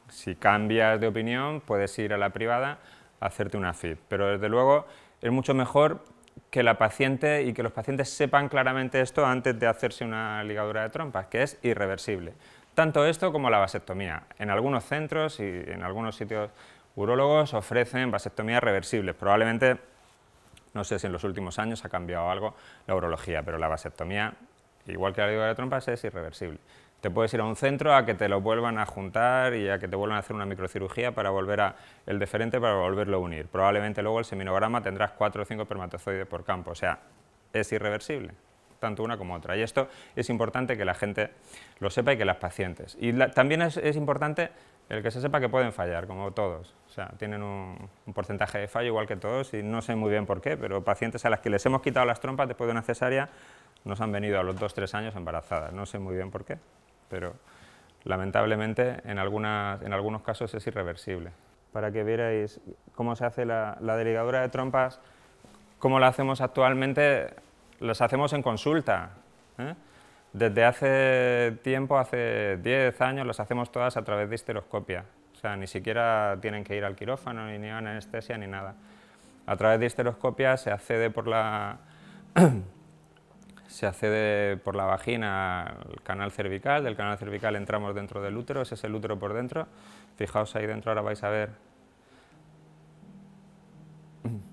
si cambias de opinión, puedes ir a la privada, hacerte una FIB. Pero desde luego es mucho mejor que la paciente y que los pacientes sepan claramente esto antes de hacerse una ligadura de trompas, que es irreversible. Tanto esto como la vasectomía. En algunos centros y en algunos sitios urólogos ofrecen vasectomías reversibles. Probablemente, no sé si en los últimos años ha cambiado algo la urología, pero la vasectomía, igual que la ligadura de trompas, es irreversible. Te puedes ir a un centro a que te lo vuelvan a juntar y a que te vuelvan a hacer una microcirugía para volver a el deferente para volverlo a unir. Probablemente luego el seminograma tendrás cuatro o cinco espermatozoides por campo, o sea, es irreversible, tanto una como otra. Y esto es importante que la gente lo sepa y que las pacientes. Y también es, importante el que se sepa que pueden fallar, como todos. O sea, tienen un, porcentaje de fallo igual que todos y no sé muy bien por qué, pero pacientes a las que les hemos quitado las trompas después de una cesárea nos han venido a los 2-3 años embarazadas. No sé muy bien por qué pero lamentablemente en, algunas, en algunos casos es irreversible. Para que vierais cómo se hace la, la de trompas, cómo la hacemos actualmente, las hacemos en consulta. ¿eh? Desde hace tiempo, hace 10 años, las hacemos todas a través de histeroscopia. O sea, ni siquiera tienen que ir al quirófano, ni a anestesia, ni nada. A través de histeroscopia se accede por la... se accede por la vagina al canal cervical, del canal cervical entramos dentro del útero, ese es el útero por dentro. Fijaos ahí dentro, ahora vais a ver.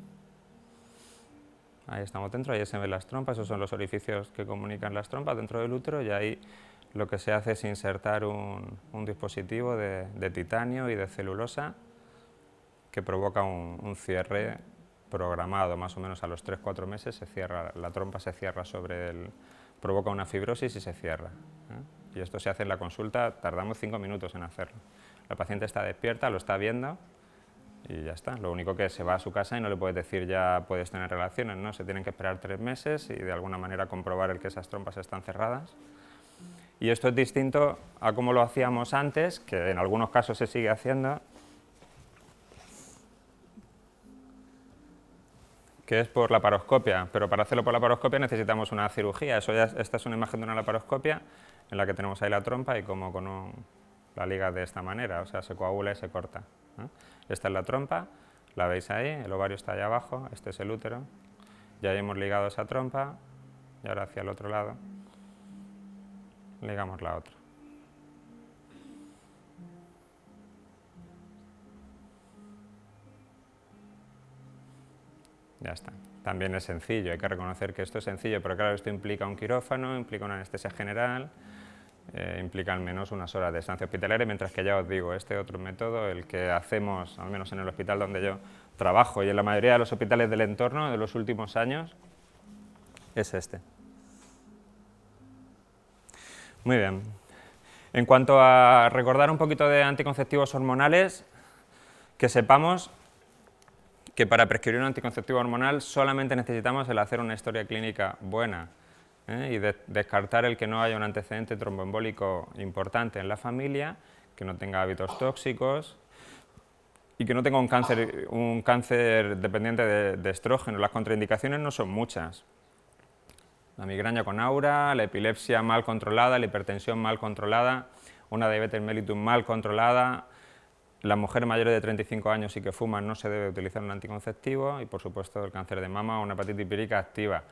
Ahí estamos dentro, ahí se ven las trompas, esos son los orificios que comunican las trompas dentro del útero y ahí lo que se hace es insertar un, dispositivo de, titanio y de celulosa que provoca un cierre programado más o menos a los 3-4 meses, se cierra, la trompa se cierra sobre el... provoca una fibrosis y se cierra. ¿eh? Y esto se hace en la consulta, tardamos 5 minutos en hacerlo. La paciente está despierta, lo está viendo y ya está. Lo único que se va a su casa y no le puedes decir ya puedes tener relaciones, ¿no? Se tienen que esperar 3 meses y de alguna manera comprobar el que esas trompas están cerradas. Y esto es distinto a como lo hacíamos antes, que en algunos casos se sigue haciendo, que es por laparoscopia, pero para hacerlo por laparoscopia necesitamos una cirugía. Eso ya, esta es una imagen de una laparoscopia en la que tenemos ahí la trompa y como con la liga de esta manera, o sea, se coagula y se corta. Esta es la trompa, la veis ahí, el ovario está allá abajo, este es el útero, ya hemos ligado esa trompa y ahora hacia el otro lado ligamos la otra. Ya está. También es sencillo, hay que reconocer que esto es sencillo, pero claro, esto implica un quirófano, implica una anestesia general, eh, implica al menos unas horas de estancia hospitalaria, mientras que ya os digo, este otro método, el que hacemos, al menos en el hospital donde yo trabajo y en la mayoría de los hospitales del entorno de los últimos años, es este. Muy bien. En cuanto a recordar un poquito de anticonceptivos hormonales, que sepamos que para prescribir un anticonceptivo hormonal solamente necesitamos el hacer una historia clínica buena ¿eh? y descartar el que no haya un antecedente tromboembólico importante en la familia, que no tenga hábitos tóxicos y que no tenga un cáncer, dependiente de, de estrógeno. Las contraindicaciones no son muchas. La migraña con aura, la epilepsia mal controlada, la hipertensión mal controlada, una diabetes mellitus mal controlada, la mujer mayor de 35 años y que fuma no se debe utilizar un anticonceptivo y por supuesto el cáncer de mama o una hepatitis pírica activa.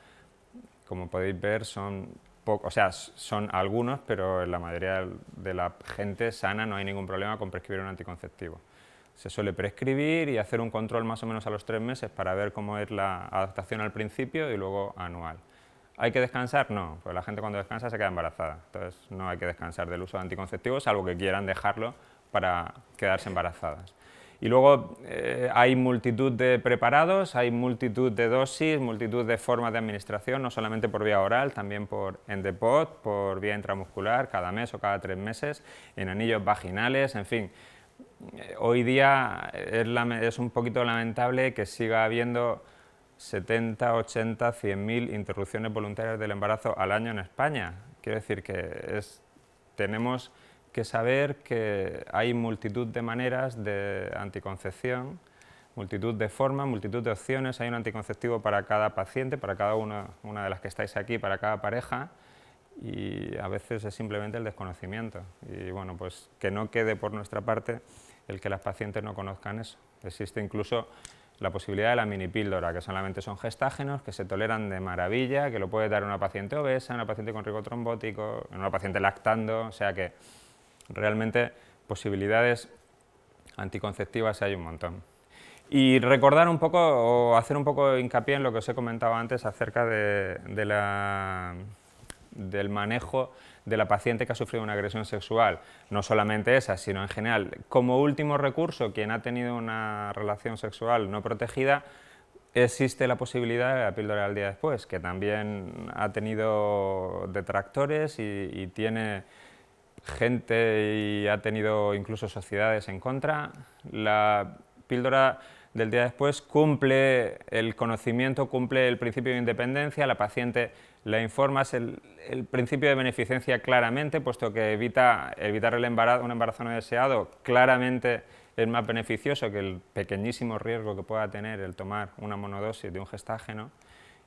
Como podéis ver son o sea, son algunos, pero en la mayoría de la gente sana no hay ningún problema con prescribir un anticonceptivo. Se suele prescribir y hacer un control más o menos a los tres meses para ver cómo es la adaptación al principio y luego anual. ¿Hay que descansar? No, pues la gente cuando descansa se queda embarazada, entonces no hay que descansar del uso de anticonceptivos, salvo que quieran dejarlo para quedarse embarazadas. Y luego eh, hay multitud de preparados, hay multitud de dosis, multitud de formas de administración, no solamente por vía oral, también por endepot, por vía intramuscular, cada mes o cada tres meses, en anillos vaginales, en fin. Eh, hoy día es, un poquito lamentable que siga habiendo 70, 80, 100.000 interrupciones voluntarias del embarazo al año en España. Quiero decir que es, tenemos que saber que hay multitud de maneras de anticoncepción, multitud de formas, multitud de opciones, hay un anticonceptivo para cada paciente, para cada una, una de las que estáis aquí, para cada pareja, y a veces es simplemente el desconocimiento. Y bueno, pues que no quede por nuestra parte el que las pacientes no conozcan eso. Existe incluso la posibilidad de la mini píldora, que solamente son gestágenos, que se toleran de maravilla, que lo puede dar una paciente obesa, una paciente con riesgo trombótico, una paciente lactando, o sea que Realmente posibilidades anticonceptivas hay un montón. Y recordar un poco, o hacer un poco hincapié en lo que os he comentado antes acerca del manejo de la paciente que ha sufrido una agresión sexual. No solamente esa, sino en general. Como último recurso, quien ha tenido una relación sexual no protegida, existe la posibilidad de la píldora al día después, que también ha tenido detractores y tiene gente y ha tenido incluso sociedades en contra. La píldora del día después cumple el conocimiento, cumple el principio de independencia, la paciente la informa el, el principio de beneficencia claramente, puesto que evita, evitar el embarazo, un embarazo no deseado claramente es más beneficioso que el pequeñísimo riesgo que pueda tener el tomar una monodosis de un gestágeno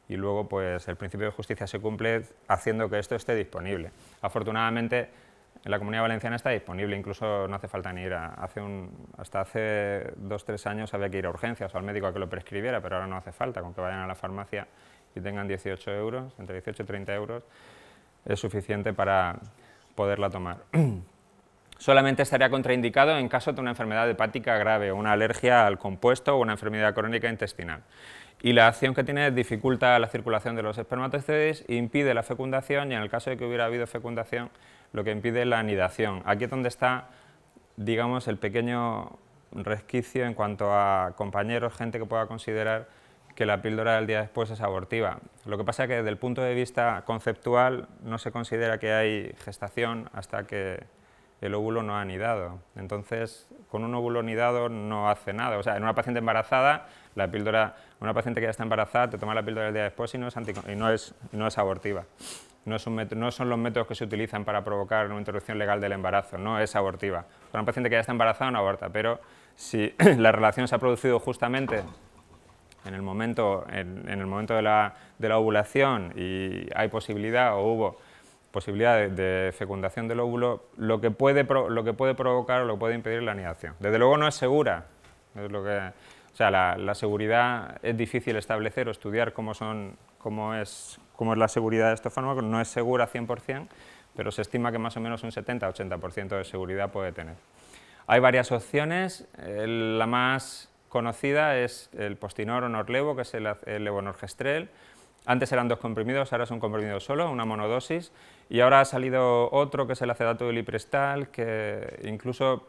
y luego pues el principio de justicia se cumple haciendo que esto esté disponible. Afortunadamente en la Comunidad Valenciana está disponible, incluso no hace falta ni ir Hace un, hasta hace dos, tres años había que ir a urgencias o al médico a que lo prescribiera, pero ahora no hace falta, con que vayan a la farmacia y tengan 18 euros, entre 18 y 30 euros, es suficiente para poderla tomar. Solamente estaría contraindicado en caso de una enfermedad hepática grave, una alergia al compuesto o una enfermedad crónica intestinal. Y la acción que tiene dificulta la circulación de los espermatozoides, impide la fecundación y en el caso de que hubiera habido fecundación lo que impide la anidación. Aquí es donde está, digamos, el pequeño resquicio en cuanto a compañeros, gente que pueda considerar que la píldora del día después es abortiva. Lo que pasa es que desde el punto de vista conceptual no se considera que hay gestación hasta que el óvulo no ha anidado. Entonces, con un óvulo anidado no hace nada. O sea, en una paciente embarazada, la píldora, una paciente que ya está embarazada te toma la píldora del día después y no es abortiva no son, los métodos que se utilizan para provocar una interrupción legal del embarazo, no es abortiva. Para un paciente que ya está embarazado no aborta, pero si la relación se ha producido justamente en el momento, en, el momento de, la, ovulación y hay posibilidad o hubo posibilidad de, fecundación del óvulo, lo que puede, lo que puede provocar o lo puede impedir la anidación. Desde luego no es segura, es lo que, sea, la, seguridad es difícil establecer o estudiar cómo, son, cómo, es, cómo es la seguridad de estos fármacos, no es segura 100%, pero se estima que más o menos un 70-80% de seguridad puede tener. Hay varias opciones, la más conocida es el postinor o norlevo, que es el, el levonorgestrel. Antes eran dos comprimidos, ahora es un comprimido solo, una monodosis, y ahora ha salido otro que es el acetato de liprestal, que incluso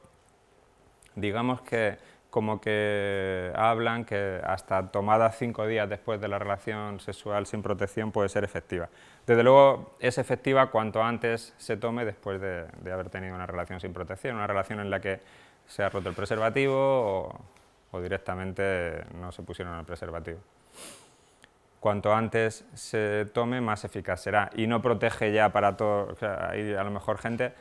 digamos que como que hablan que hasta tomada cinco días después de la relación sexual sin protección puede ser efectiva. Desde luego es efectiva cuanto antes se tome después de, haber tenido una relación sin protección, una relación en la que se ha roto el preservativo o, o directamente no se pusieron el preservativo. Cuanto antes se tome, más eficaz será. Y no protege ya para todo, o sea, hay a lo mejor gente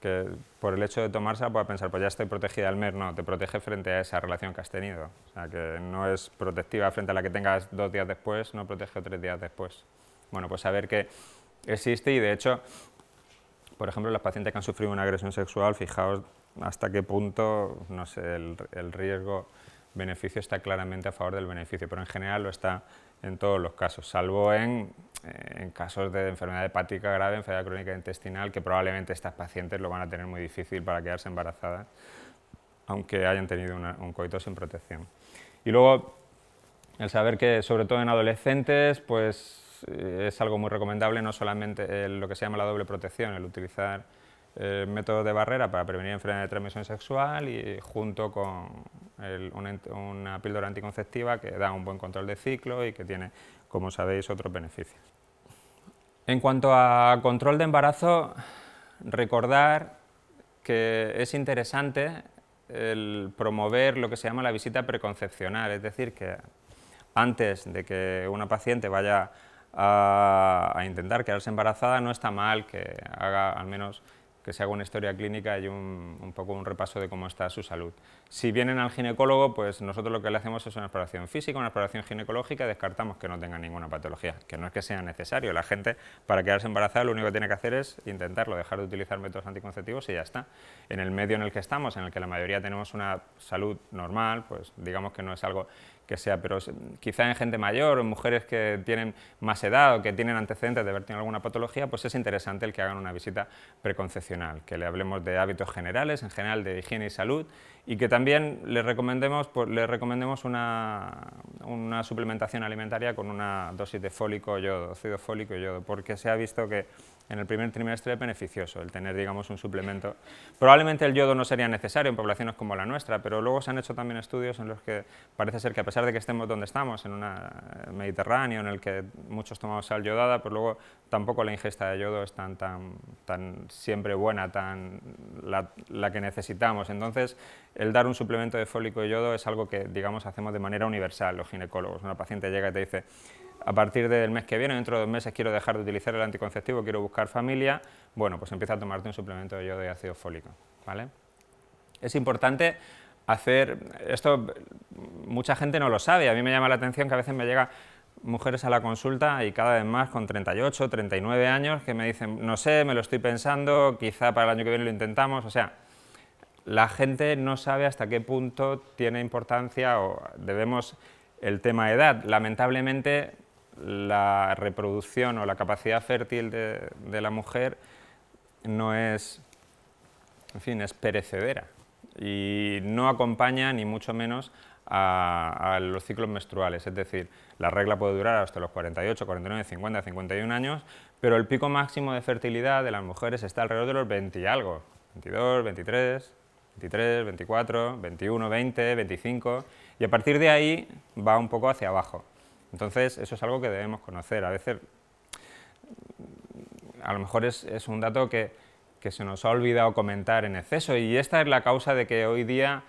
que por el hecho de tomarse pueda pensar, pues ya estoy protegida al mes, no, te protege frente a esa relación que has tenido. O sea, que no es protectiva frente a la que tengas dos días después, no protege tres días después. Bueno, pues saber que existe y de hecho, por ejemplo, los pacientes que han sufrido una agresión sexual, fijaos hasta qué punto, no sé, el, el riesgo-beneficio está claramente a favor del beneficio, pero en general lo está en todos los casos, salvo eh, en, casos de enfermedad hepática grave, enfermedad crónica intestinal, que probablemente estas pacientes lo van a tener muy difícil para quedarse embarazadas, aunque hayan tenido un coito sin protección. Y luego, el saber que, sobre todo en adolescentes, pues eh, es algo muy recomendable, no solamente lo que se llama la doble protección, el utilizar eh, método de barrera para prevenir enfermedades de transmisión sexual y junto con una, píldora anticonceptiva que da un buen control de ciclo y que tiene, como sabéis, otros beneficios. En cuanto a control de embarazo, recordar que es interesante el promover lo que se llama la visita preconcepcional, es decir, que antes de que una paciente vaya a intentar quedarse embarazada, no está mal que haga al menos que se haga una historia clínica y un, poco un repaso de cómo está su salud. Si vienen al ginecólogo, pues nosotros lo que le hacemos es una exploración física, una exploración ginecológica, descartamos que no tenga ninguna patología, que no es que sea necesario. La gente para quedarse embarazada lo único que tiene que hacer es intentarlo, dejar de utilizar métodos anticonceptivos y ya está. En el medio en el que estamos, en el que la mayoría tenemos una salud normal, pues digamos que no es algo que sea, pero quizá en gente mayor, en mujeres que tienen más edad o que tienen antecedentes de haber tenido alguna patología, pues es interesante el que hagan una visita preconcepcional, que le hablemos de hábitos generales, en general de higiene y salud, y que también le recomendemos, pues, le recomendemos una, suplementación alimentaria con una dosis de fólico yodo, ácido fólico y yodo, porque se ha visto que en el primer trimestre es beneficioso el tener, digamos, un suplemento. Probablemente el yodo no sería necesario en poblaciones como la nuestra, pero luego se han hecho también estudios en los que parece ser que a pesar de que estemos donde estamos, en un eh, Mediterráneo, en el que muchos tomamos sal yodada, pues luego tampoco la ingesta de yodo es tan, tan, siempre buena, tan la, que necesitamos. Entonces, el dar un suplemento de fólico y yodo es algo que, digamos, hacemos de manera universal los ginecólogos. Una paciente llega y te dice, a partir del mes que viene, dentro de dos meses quiero dejar de utilizar el anticonceptivo, quiero buscar familia, bueno, pues empieza a tomarte un suplemento de yo de ácido fólico, ¿vale? Es importante hacer, esto mucha gente no lo sabe, a mí me llama la atención que a veces me llega mujeres a la consulta y cada vez más con 38, 39 años que me dicen, no sé, me lo estoy pensando, quizá para el año que viene lo intentamos, o sea, la gente no sabe hasta qué punto tiene importancia o debemos el tema edad. Lamentablemente la reproducción o la capacidad fértil de, la mujer no es, en fin, es perecedera y no acompaña ni mucho menos a, los ciclos menstruales, es decir, la regla puede durar hasta los 48, 49, 50, 51 años, pero el pico máximo de fertilidad de las mujeres está alrededor de los 20 y algo, 22, 23, 23, 24, 21, 20, 25, y a partir de ahí va un poco hacia abajo. Entonces, eso es algo que debemos conocer. A veces, a lo mejor es, un dato que, se nos ha olvidado comentar en exceso y esta es la causa de que hoy día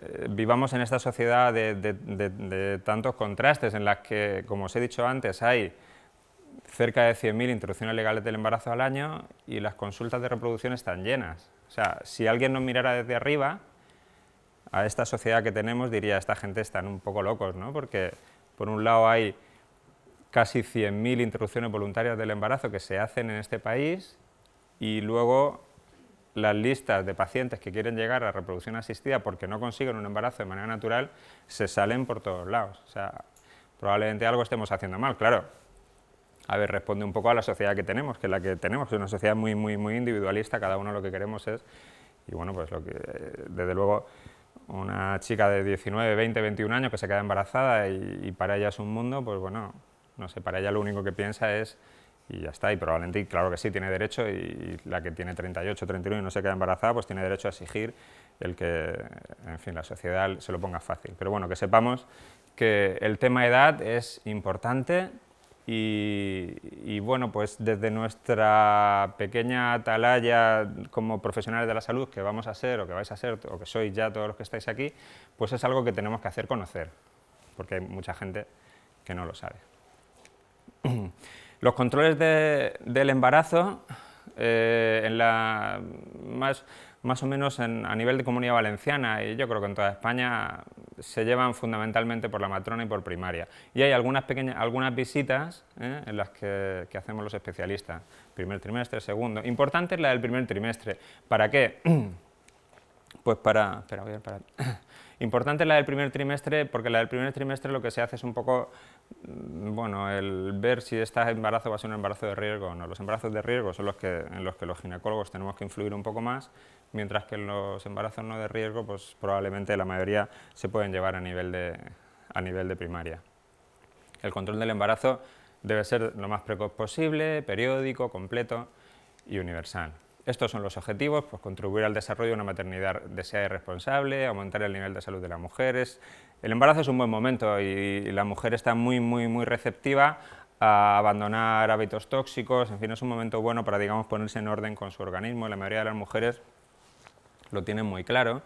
eh, vivamos en esta sociedad de, tantos contrastes en las que, como os he dicho antes, hay cerca de 100.000 introducciones legales del embarazo al año y las consultas de reproducción están llenas. O sea, si alguien nos mirara desde arriba, a esta sociedad que tenemos diría, esta gente están un poco locos, ¿no? Porque por un lado hay casi 100.000 interrupciones voluntarias del embarazo que se hacen en este país y luego las listas de pacientes que quieren llegar a reproducción asistida porque no consiguen un embarazo de manera natural se salen por todos lados. O sea, probablemente algo estemos haciendo mal, claro. A ver, responde un poco a la sociedad que tenemos, que la que tenemos es una sociedad muy, muy, muy individualista, cada uno lo que queremos es, y bueno, pues lo que, desde luego, una chica de 19, 20, 21 años que se queda embarazada y, para ella es un mundo, pues bueno, no sé, para ella lo único que piensa es y ya está, y probablemente, claro que sí, tiene derecho, y, la que tiene 38, 31 y no se queda embarazada, pues tiene derecho a exigir el que, en fin, la sociedad se lo ponga fácil. Pero bueno, que sepamos que el tema edad es importante, y, bueno, pues desde nuestra pequeña atalaya como profesionales de la salud que vamos a ser o que vais a ser o que sois ya todos los que estáis aquí, pues es algo que tenemos que hacer conocer, porque hay mucha gente que no lo sabe. Los controles del embarazo, eh, en la más más o menos a nivel de comunidad valenciana y yo creo que en toda España se llevan fundamentalmente por la matrona y por primaria. Y hay algunas, pequeñas, algunas visitas ¿eh? en las que, hacemos los especialistas, primer trimestre, segundo. Importante es la del primer trimestre. ¿Para qué? Pues para... Espera, voy a Importante la del primer trimestre, porque la del primer trimestre lo que se hace es un poco, mm, bueno, el ver si este embarazo va a ser un embarazo de riesgo o no. Los embarazos de riesgo son los que, en los que los ginecólogos tenemos que influir un poco más mientras que en los embarazos no de riesgo, pues probablemente la mayoría se pueden llevar a nivel de, a nivel de primaria. El control del embarazo debe ser lo más precoz posible, periódico, completo y universal. Estos son los objetivos, pues contribuir al desarrollo de una maternidad deseada y responsable, aumentar el nivel de salud de las mujeres. El embarazo es un buen momento y la mujer está muy, muy, muy receptiva a abandonar hábitos tóxicos, en fin, es un momento bueno para, digamos, ponerse en orden con su organismo. La mayoría de las mujeres lo tienen muy claro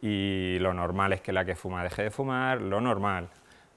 y lo normal es que la que fuma deje de fumar, lo normal.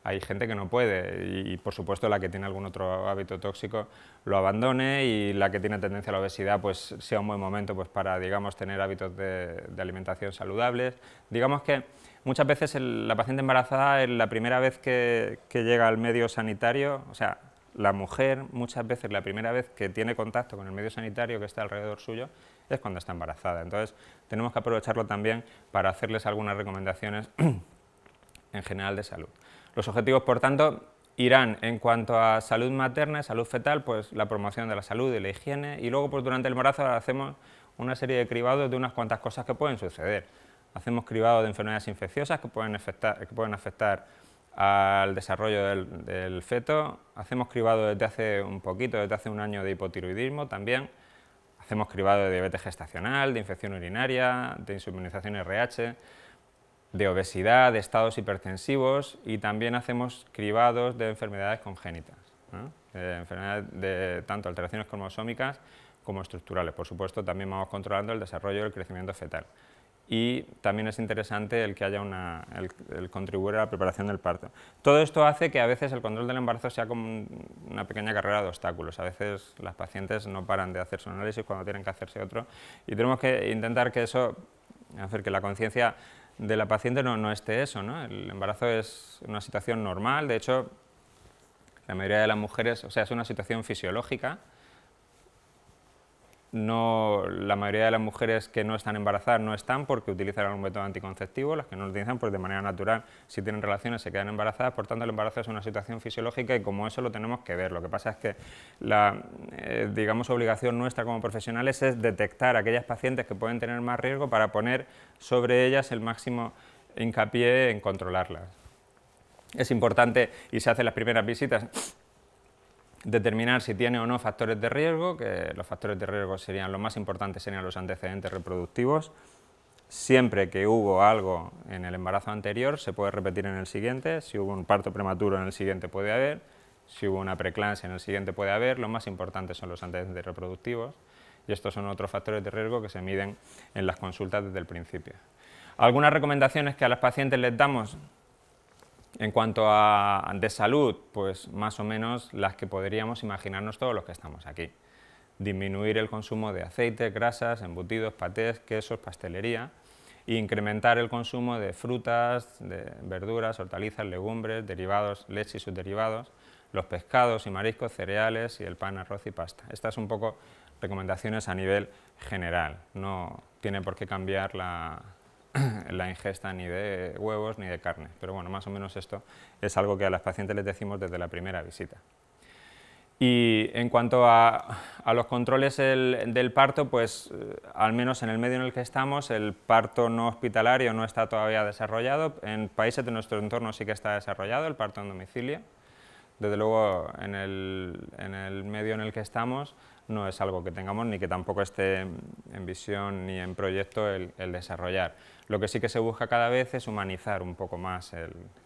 Hay gente que no puede y, por supuesto la que tiene algún otro hábito tóxico lo abandone y la que tiene tendencia a la obesidad pues sea un buen momento pues para digamos tener hábitos de, alimentación saludables. Digamos que muchas veces la paciente embarazada es la primera vez que llega al medio sanitario, o sea, la mujer muchas veces la primera vez que tiene contacto con el medio sanitario que está alrededor suyo es cuando está embarazada. Entonces tenemos que aprovecharlo también para hacerles algunas recomendaciones en general de salud. Los objetivos, por tanto, irán en cuanto a salud materna, salud fetal, pues la promoción de la salud y la higiene y luego pues, durante el embarazo hacemos una serie de cribados de unas cuantas cosas que pueden suceder. Hacemos cribados de enfermedades infecciosas que pueden afectar, que pueden afectar al desarrollo del, feto. Hacemos cribado desde hace un poquito, desde hace un año de hipotiroidismo también. Hacemos cribado de diabetes gestacional, de infección urinaria, de insuminización RH, de obesidad, de estados hipertensivos y también hacemos cribados de enfermedades congénitas, de enfermedades de tanto alteraciones cromosómicas como estructurales. Por supuesto, también vamos controlando el desarrollo el crecimiento fetal y también es interesante el que haya una, el, contribuir a la preparación del parto. Todo esto hace que a veces el control del embarazo sea como una pequeña carrera de obstáculos. A veces las pacientes no paran de hacerse un análisis cuando tienen que hacerse otro y tenemos que intentar que eso, hacer que la conciencia de la paciente no, esté eso. El embarazo es una situación normal, de hecho la mayoría de las mujeres, o sea, es una situación fisiológica, no, la mayoría de las mujeres que no están embarazadas no están porque utilizan algún método anticonceptivo, las que no lo utilizan pues de manera natural, si tienen relaciones se quedan embarazadas, por tanto el embarazo es una situación fisiológica y como eso lo tenemos que ver. Lo que pasa es que la eh, obligación nuestra como profesionales es detectar aquellas pacientes que pueden tener más riesgo para poner sobre ellas el máximo hincapié en controlarlas. Es importante y se hacen las primeras visitas determinar si tiene o no factores de riesgo, que los factores de riesgo serían, los más importantes serían los antecedentes reproductivos. Siempre que hubo algo en el embarazo anterior se puede repetir en el siguiente, si hubo un parto prematuro en el siguiente puede haber, si hubo una preclancia en el siguiente puede haber, Lo más importante son los antecedentes reproductivos y estos son otros factores de riesgo que se miden en las consultas desde el principio. Algunas recomendaciones que a las pacientes les damos en cuanto a de salud, pues más o menos las que podríamos imaginarnos todos los que estamos aquí. Disminuir el consumo de aceite, grasas, embutidos, patés, quesos, pastelería e incrementar el consumo de frutas, de verduras, hortalizas, legumbres, derivados, leche y sus derivados, los pescados y mariscos, cereales y el pan, arroz y pasta. Estas son un poco recomendaciones a nivel general, no tiene por qué cambiar la, la ingesta ni de huevos ni de carne. Pero bueno, más o menos esto es algo que a las pacientes les decimos desde la primera visita. Y en cuanto a, a los controles del parto, pues eh, al menos en el medio en el que estamos, el parto no hospitalario no está todavía desarrollado. En países de nuestro entorno sí que está desarrollado el parto en domicilio. Desde luego, en el, en el medio en el que estamos, no es algo que tengamos ni que tampoco esté en visión ni en proyecto el desarrollar. Lo que sí que se busca cada vez es humanizar un poco más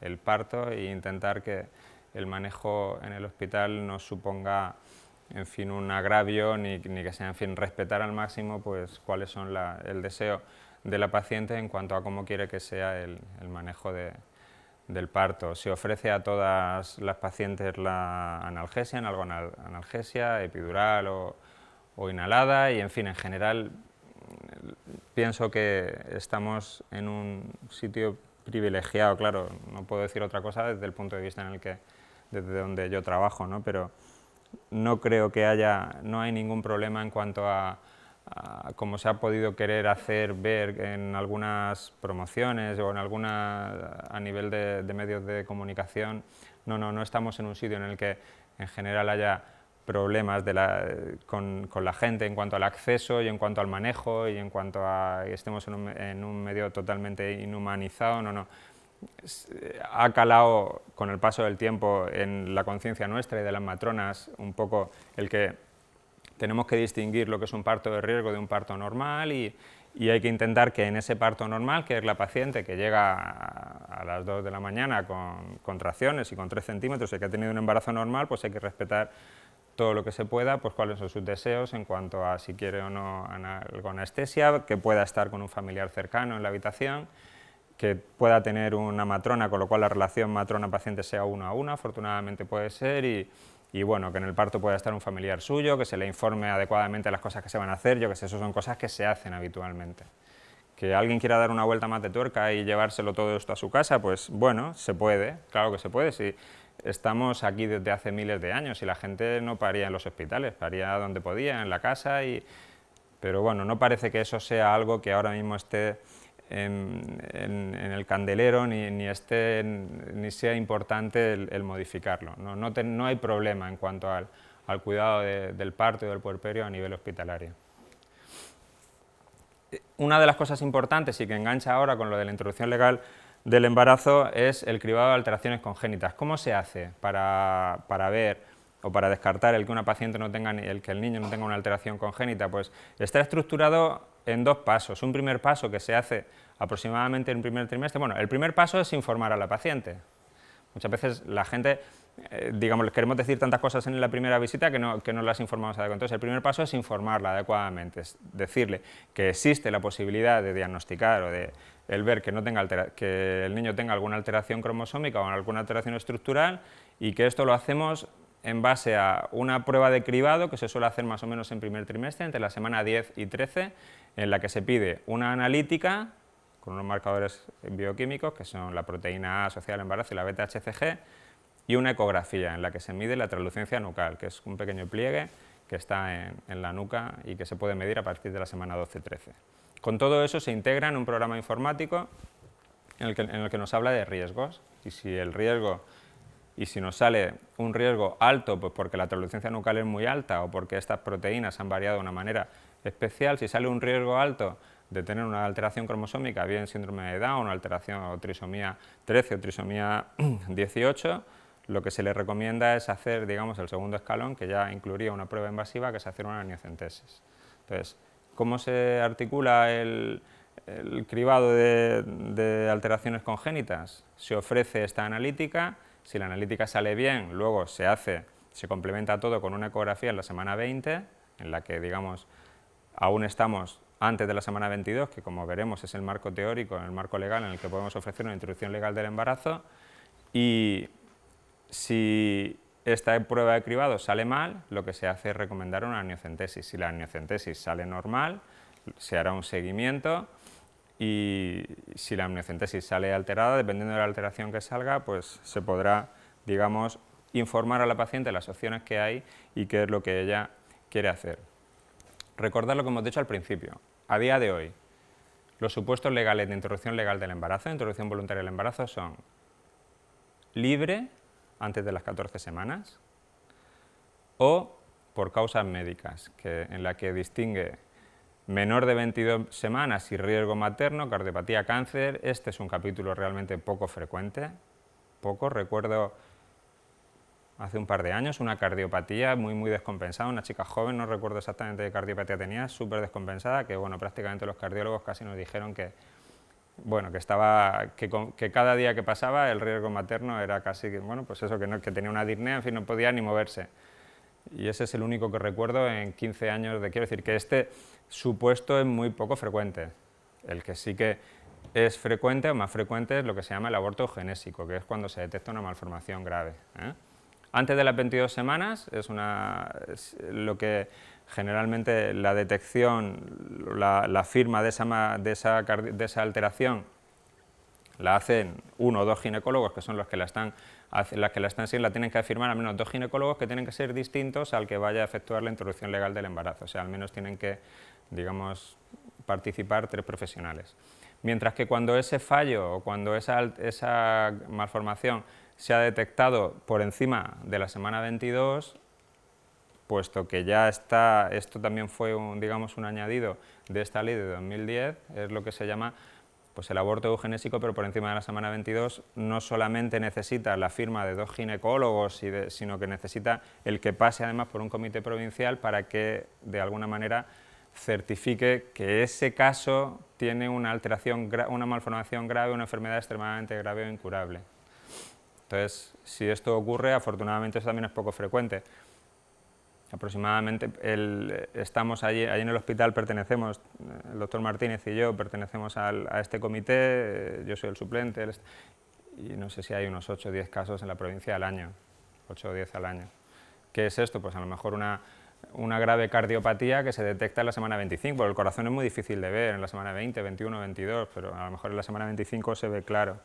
el, parto e intentar que el manejo en el hospital no suponga en fin, un agravio ni, que sea, en fin, respetar al máximo pues, cuáles son el deseo de la paciente en cuanto a cómo quiere que sea el, manejo del parto. Se ofrece a todas las pacientes la analgesia, en analgesia epidural o, o inhalada y, en fin, en general pienso que estamos en un sitio privilegiado, claro, no puedo decir otra cosa desde el punto de vista en el que, desde donde yo trabajo, ¿no? pero no creo que haya, no hay ningún problema en cuanto a, cómo se ha podido querer hacer ver en algunas promociones o en alguna, a nivel de medios de comunicación, no, no, no estamos en un sitio en el que en general haya problemas de con, la gente en cuanto al acceso y en cuanto al manejo y en cuanto a que estemos en un, medio totalmente inhumanizado, no, no. Ha calado con el paso del tiempo en la conciencia nuestra y de las matronas un poco el que tenemos que distinguir lo que es un parto de riesgo de un parto normal y, y hay que intentar que en ese parto normal, que es la paciente que llega a las 2 de la mañana con contracciones y con 3 centímetros y que ha tenido un embarazo normal, pues hay que respetar todo lo que se pueda, pues cuáles son sus deseos en cuanto a si quiere o no alguna anestesia, que pueda estar con un familiar cercano en la habitación, que pueda tener una matrona, con lo cual la relación matrona-paciente sea uno a uno, afortunadamente puede ser, y, bueno, que en el parto pueda estar un familiar suyo, que se le informe adecuadamente las cosas que se van a hacer, yo que sé, eso son cosas que se hacen habitualmente. Que alguien quiera dar una vuelta más de tuerca y llevárselo todo esto a su casa, pues bueno, se puede, claro que se puede. Si estamos aquí desde hace miles de años y la gente no paría en los hospitales, paría donde podía, en la casa, pero bueno, no parece que eso sea algo que ahora mismo esté en, el candelero ni, esté, ni sea importante el, modificarlo. No, hay problema en cuanto al, al cuidado del parto y del puerperio a nivel hospitalario. Eh, una de las cosas importantes y que engancha ahora con lo de la introducción legal del embarazo es el cribado de alteraciones congénitas. ¿Cómo se hace para, ver o para descartar el que una paciente no tenga, el que el niño no tenga una alteración congénita, pues está estructurado en dos pasos. Un primer paso que se hace aproximadamente en primer trimestre. Bueno, el primer paso es informar a la paciente. Muchas veces la gente, eh, digamos, digamos, queremos decir tantas cosas en la primera visita que no, que no las informamos adecuadamente. Entonces, el primer paso es informarla adecuadamente, es decirle que existe la posibilidad de diagnosticar o de, el ver que, no tenga que el niño tenga alguna alteración cromosómica o alguna alteración estructural y que esto lo hacemos en base a una prueba de cribado que se suele hacer más o menos en primer trimestre, entre la semana 10 y 13, en la que se pide una analítica con unos marcadores bioquímicos que son la proteína A asociada al embarazo y la beta y una ecografía en la que se mide la translucencia nucal, que es un pequeño pliegue que está en, en la nuca y que se puede medir a partir de la semana 12-13. Con todo eso se integra en un programa informático en el, que, nos habla de riesgos. Y si el riesgo, y si nos sale un riesgo alto, pues porque la translucencia nucal es muy alta o porque estas proteínas han variado de una manera especial, si sale un riesgo alto de tener una alteración cromosómica, bien síndrome de Down, alteración o trisomía 13 o trisomía 18, lo que se le recomienda es hacer, digamos, el segundo escalón, que ya incluiría una prueba invasiva, que es hacer una amniocentesis. Entonces, cómo se articula el, cribado de, alteraciones congénitas. Se ofrece esta analítica, si la analítica sale bien, luego se hace, se complementa todo con una ecografía en la semana 20, en la que, digamos, aún estamos antes de la semana 22, que como veremos es el marco teórico, el marco legal en el que podemos ofrecer una introducción legal del embarazo, y si esta prueba de cribado sale mal, lo que se hace es recomendar una amniocentesis. Si la amniocentesis sale normal, se hará un seguimiento y si la amniocentesis sale alterada, dependiendo de la alteración que salga, pues se podrá, digamos, informar a la paciente las opciones que hay y qué es lo que ella quiere hacer. Recordar lo que hemos dicho al principio. A día de hoy, los supuestos legales de interrupción legal del embarazo, de interrupción voluntaria del embarazo, son libre, antes de las 14 semanas, o por causas médicas, que, en la que distingue menor de 22 semanas y riesgo materno, cardiopatía, cáncer. Este es un capítulo realmente poco frecuente, poco. Recuerdo hace un par de años una cardiopatía muy, muy descompensada, una chica joven, no recuerdo exactamente qué cardiopatía tenía, súper descompensada, que bueno, prácticamente los cardiólogos casi nos dijeron que bueno, que, estaba, que, cada día que pasaba el riesgo materno era casi, bueno, pues eso, que, no, que tenía una disnea, en fin, no podía ni moverse. Y ese es el único que recuerdo en 15 años de, quiero decir, que este supuesto es muy poco frecuente. El que sí que es frecuente o más frecuente es lo que se llama el aborto genésico, que es cuando se detecta una malformación grave. ¿eh? Antes de las 22 semanas es una, es lo que Generalmente la detección, la, firma de esa, alteración la hacen uno o dos ginecólogos, que son los que la están, las que la están la tienen que firmar al menos dos ginecólogos que tienen que ser distintos al que vaya a efectuar la introducción legal del embarazo. O sea, al menos tienen que, digamos, participar tres profesionales. Mientras que cuando ese fallo o cuando esa, esa malformación se ha detectado por encima de la semana 22, puesto que ya está, esto también fue un, digamos, un añadido de esta ley de 2010, es lo que se llama pues el aborto eugenésico, pero por encima de la semana 22 no solamente necesita la firma de dos ginecólogos, sino que necesita el que pase además por un comité provincial para que de alguna manera certifique que ese caso tiene una alteración, una malformación grave, una enfermedad extremadamente grave o incurable. Entonces, si esto ocurre, afortunadamente eso también es poco frecuente aproximadamente el, estamos allí, allí, en el hospital pertenecemos, el doctor Martínez y yo pertenecemos a este comité, eh, yo soy el suplente, y no sé si hay unos 8 o 10 casos en la provincia al año, 8 o 10 al año. ¿Qué es esto? Pues a lo mejor una, grave cardiopatía que se detecta en la semana 25, el corazón es muy difícil de ver, en la semana 20, 21, 22, pero a lo mejor en la semana 25 se ve claro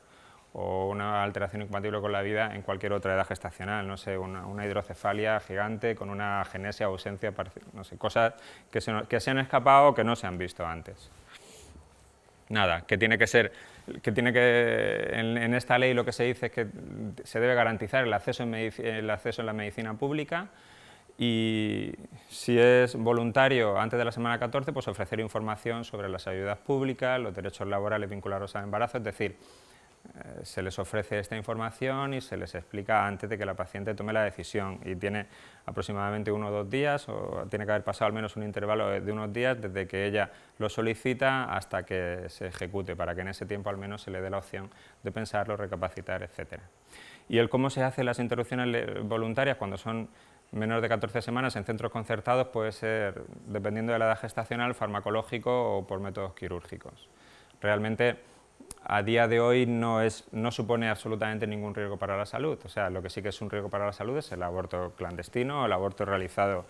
o una alteración incompatible con la vida en cualquier otra edad gestacional, no sé, una, hidrocefalia gigante con una genesia, ausencia, no sé, cosas que se, han escapado o que no se han visto antes. Nada, que tiene que ser, que tiene que, en, esta ley lo que se dice es que se debe garantizar el acceso en, el acceso en la medicina pública, y si es voluntario antes de la semana 14, pues ofrecer información sobre las ayudas públicas, los derechos laborales vinculados al embarazo, es decir, eh, se les ofrece esta información y se les explica antes de que la paciente tome la decisión y tiene aproximadamente uno o dos días o tiene que haber pasado al menos un intervalo de unos días desde que ella lo solicita hasta que se ejecute para que en ese tiempo al menos se le dé la opción de pensarlo, recapacitar, etcétera Y el cómo se hacen las interrupciones voluntarias cuando son menos de 14 semanas en centros concertados puede ser, dependiendo de la edad gestacional, farmacológico o por métodos quirúrgicos. Realmente a día de hoy no, es, no supone absolutamente ningún riesgo para la salud. O sea, lo que sí que es un riesgo para la salud es el aborto clandestino, el aborto realizado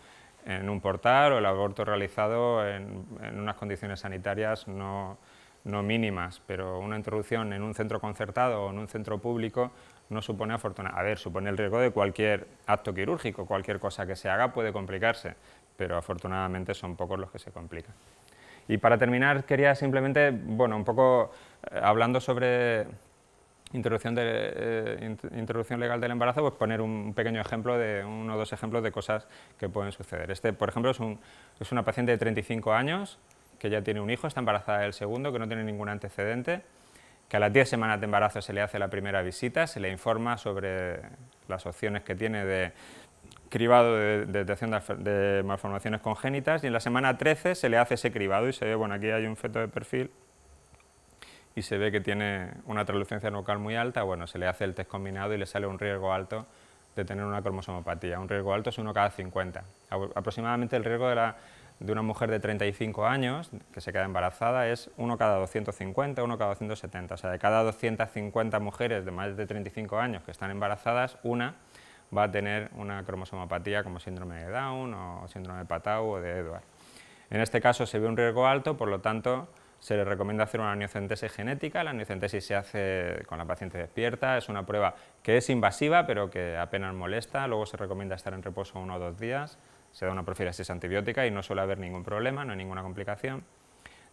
en un portal o el aborto realizado en, unas condiciones sanitarias no, mínimas, pero una introducción en un centro concertado o en un centro público no supone afortunadamente... A ver, supone el riesgo de cualquier acto quirúrgico, cualquier cosa que se haga puede complicarse, pero afortunadamente son pocos los que se complican. Y para terminar, quería simplemente, bueno, un poco eh, hablando sobre eh, introducción, legal del embarazo, pues poner un pequeño ejemplo, de uno o dos ejemplos de cosas que pueden suceder. Este, por ejemplo, es, es una paciente de 35 años que ya tiene un hijo, está embarazada del segundo, que no tiene ningún antecedente, que a las 10 semanas de embarazo se le hace la primera visita, se le informa sobre las opciones que tiene de cribado de detección de malformaciones congénitas y en la semana 13 se le hace ese cribado y se ve, bueno, aquí hay un feto de perfil y se ve que tiene una translucencia nucal muy alta, bueno, se le hace el test combinado y le sale un riesgo alto de tener una cromosomopatía. Un riesgo alto es uno cada 50. Aproximadamente el riesgo de, la, de una mujer de 35 años que se queda embarazada es uno cada 250, uno cada 270. O sea, de cada 250 mujeres de más de 35 años que están embarazadas, una va a tener una cromosomopatía como síndrome de Down o síndrome de Patau o de Edward. En este caso se ve un riesgo alto, por lo tanto, se le recomienda hacer una amniocentesis genética. La amniocentesis se hace con la paciente despierta, es una prueba que es invasiva pero que apenas molesta, luego se recomienda estar en reposo uno o dos días, se da una profilaxis antibiótica y no suele haber ningún problema, no hay ninguna complicación.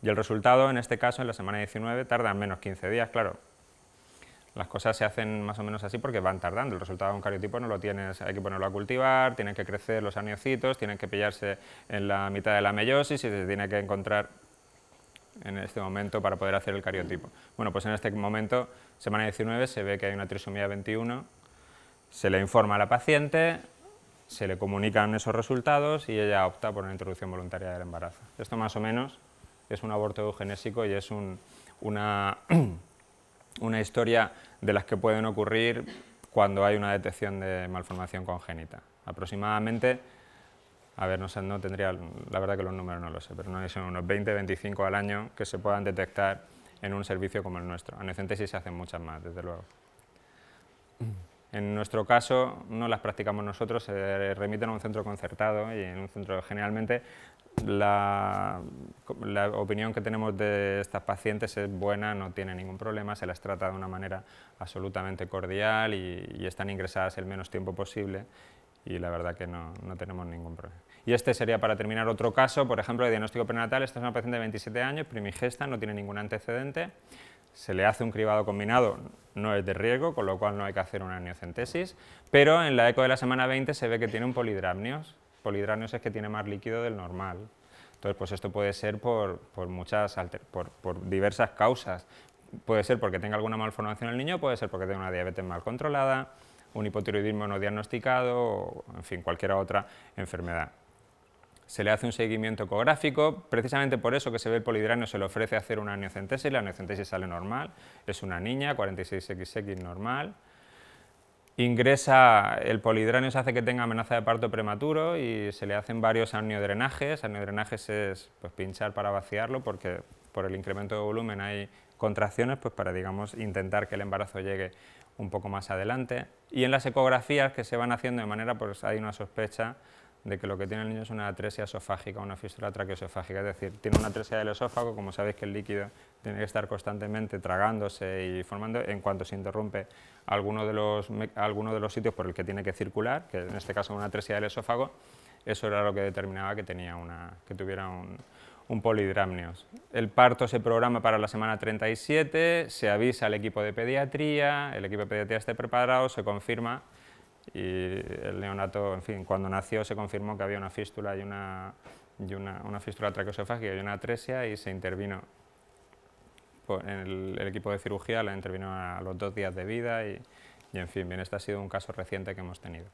Y el resultado, en este caso, en la semana 19, tarda al menos 15 días, claro. Las cosas se hacen más o menos así porque van tardando. El resultado de un cariotipo no lo tienes, hay que ponerlo a cultivar, tienen que crecer los aniocitos, tienen que pillarse en la mitad de la meiosis y se tiene que encontrar en este momento para poder hacer el cariotipo. Bueno, pues en este momento, semana 19, se ve que hay una trisomía 21, se le informa a la paciente, se le comunican esos resultados y ella opta por una introducción voluntaria del embarazo. Esto más o menos es un aborto eugenésico y es una, una historia de las que pueden ocurrir cuando hay una detección de malformación congénita. Aproximadamente a ver, no, no tendría, la verdad que los números no lo sé, pero no son unos 20, 25 al año que se puedan detectar en un servicio como el nuestro. En Ecentesis se hacen muchas más, desde luego. Mm. En nuestro caso, no las practicamos nosotros, se remiten a un centro concertado y en un centro generalmente la, opinión que tenemos de estas pacientes es buena, no tiene ningún problema, se las trata de una manera absolutamente cordial y están ingresadas el menos tiempo posible y la verdad que no, tenemos ningún problema. Y este sería para terminar otro caso, por ejemplo, de diagnóstico prenatal. Esta es una paciente de 27 años, primigesta, no tiene ningún antecedente. Se le hace un cribado combinado, no es de riesgo, con lo cual no hay que hacer una amniocentesis, pero en la eco de la semana 20 se ve que tiene un polidramnios. Polidramnios es que tiene más líquido del normal. Entonces, pues esto puede ser por, muchas por, por diversas causas. Puede ser porque tenga alguna malformación el niño, puede ser porque tenga una diabetes mal controlada, un hipotiroidismo no diagnosticado o, en fin, cualquier otra enfermedad. Se le hace un seguimiento ecográfico, precisamente por eso que se ve el polidrano, se le ofrece hacer una amniocentesis, la amniocentesis sale normal, es una niña, 46XX normal, ingresa el polidranio, se hace que tenga amenaza de parto prematuro y se le hacen varios aniodrenajes, aniodrenajes es pues, pinchar para vaciarlo porque por el incremento de volumen hay contracciones pues, para digamos, intentar que el embarazo llegue un poco más adelante. Y en las ecografías que se van haciendo de manera, pues hay una sospecha de que lo que tiene el niño es una atresia esofágica, una fístula traqueosofágica, es decir, tiene una atresia del esófago, como sabéis que el líquido tiene que estar constantemente tragándose y formando, en cuanto se interrumpe alguno de los, de los sitios por el que tiene que circular, que en este caso una atresia del esófago, eso era lo que determinaba que, tenía una, que tuviera un, un polidramnios. El parto se programa para la semana 37, se avisa al equipo de pediatría, el equipo de pediatría esté preparado, se confirma y el neonato, en fin, cuando nació se confirmó que había una fístula y una, y una, fístula traqueoesofágica y una atresia y se intervino. Pues, el, el equipo de cirugía la intervino a los dos días de vida y, y en fin, bien, este ha sido un caso reciente que hemos tenido.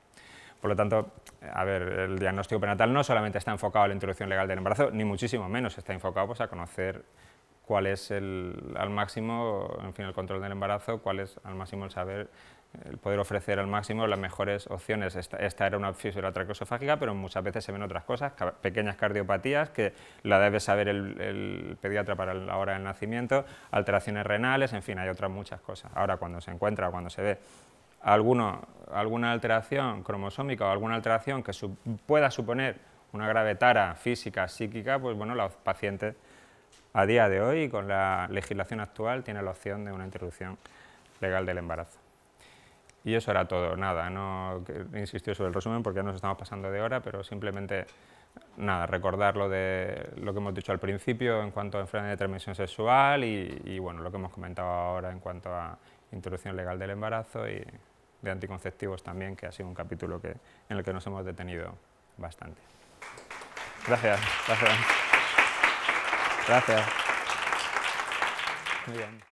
Por lo tanto, a ver, el diagnóstico prenatal no solamente está enfocado a la introducción legal del embarazo, ni muchísimo menos está enfocado pues, a conocer cuál es el, al máximo, en fin, el control del embarazo, cuál es al máximo el saber, el poder ofrecer al máximo las mejores opciones. Esta, era una fisura pero muchas veces se ven otras cosas, pequeñas cardiopatías que la debe saber el, el pediatra para la hora del nacimiento, alteraciones renales, en fin, hay otras muchas cosas. Ahora, cuando se encuentra, cuando se ve alguna alteración cromosómica o alguna alteración que pueda suponer una grave tara física, psíquica, pues bueno, los pacientes a día de hoy con la legislación actual tiene la opción de una interrupción legal del embarazo. Y eso era todo, nada, no insistió sobre el resumen porque ya nos estamos pasando de hora, pero simplemente nada, recordar lo, de, lo que hemos dicho al principio en cuanto a enfermedad de transmisión sexual y, bueno, lo que hemos comentado ahora en cuanto a interrupción legal del embarazo y de anticonceptivos también, que ha sido un capítulo que, en el que nos hemos detenido bastante. Gracias, gracias. Gracias. bien.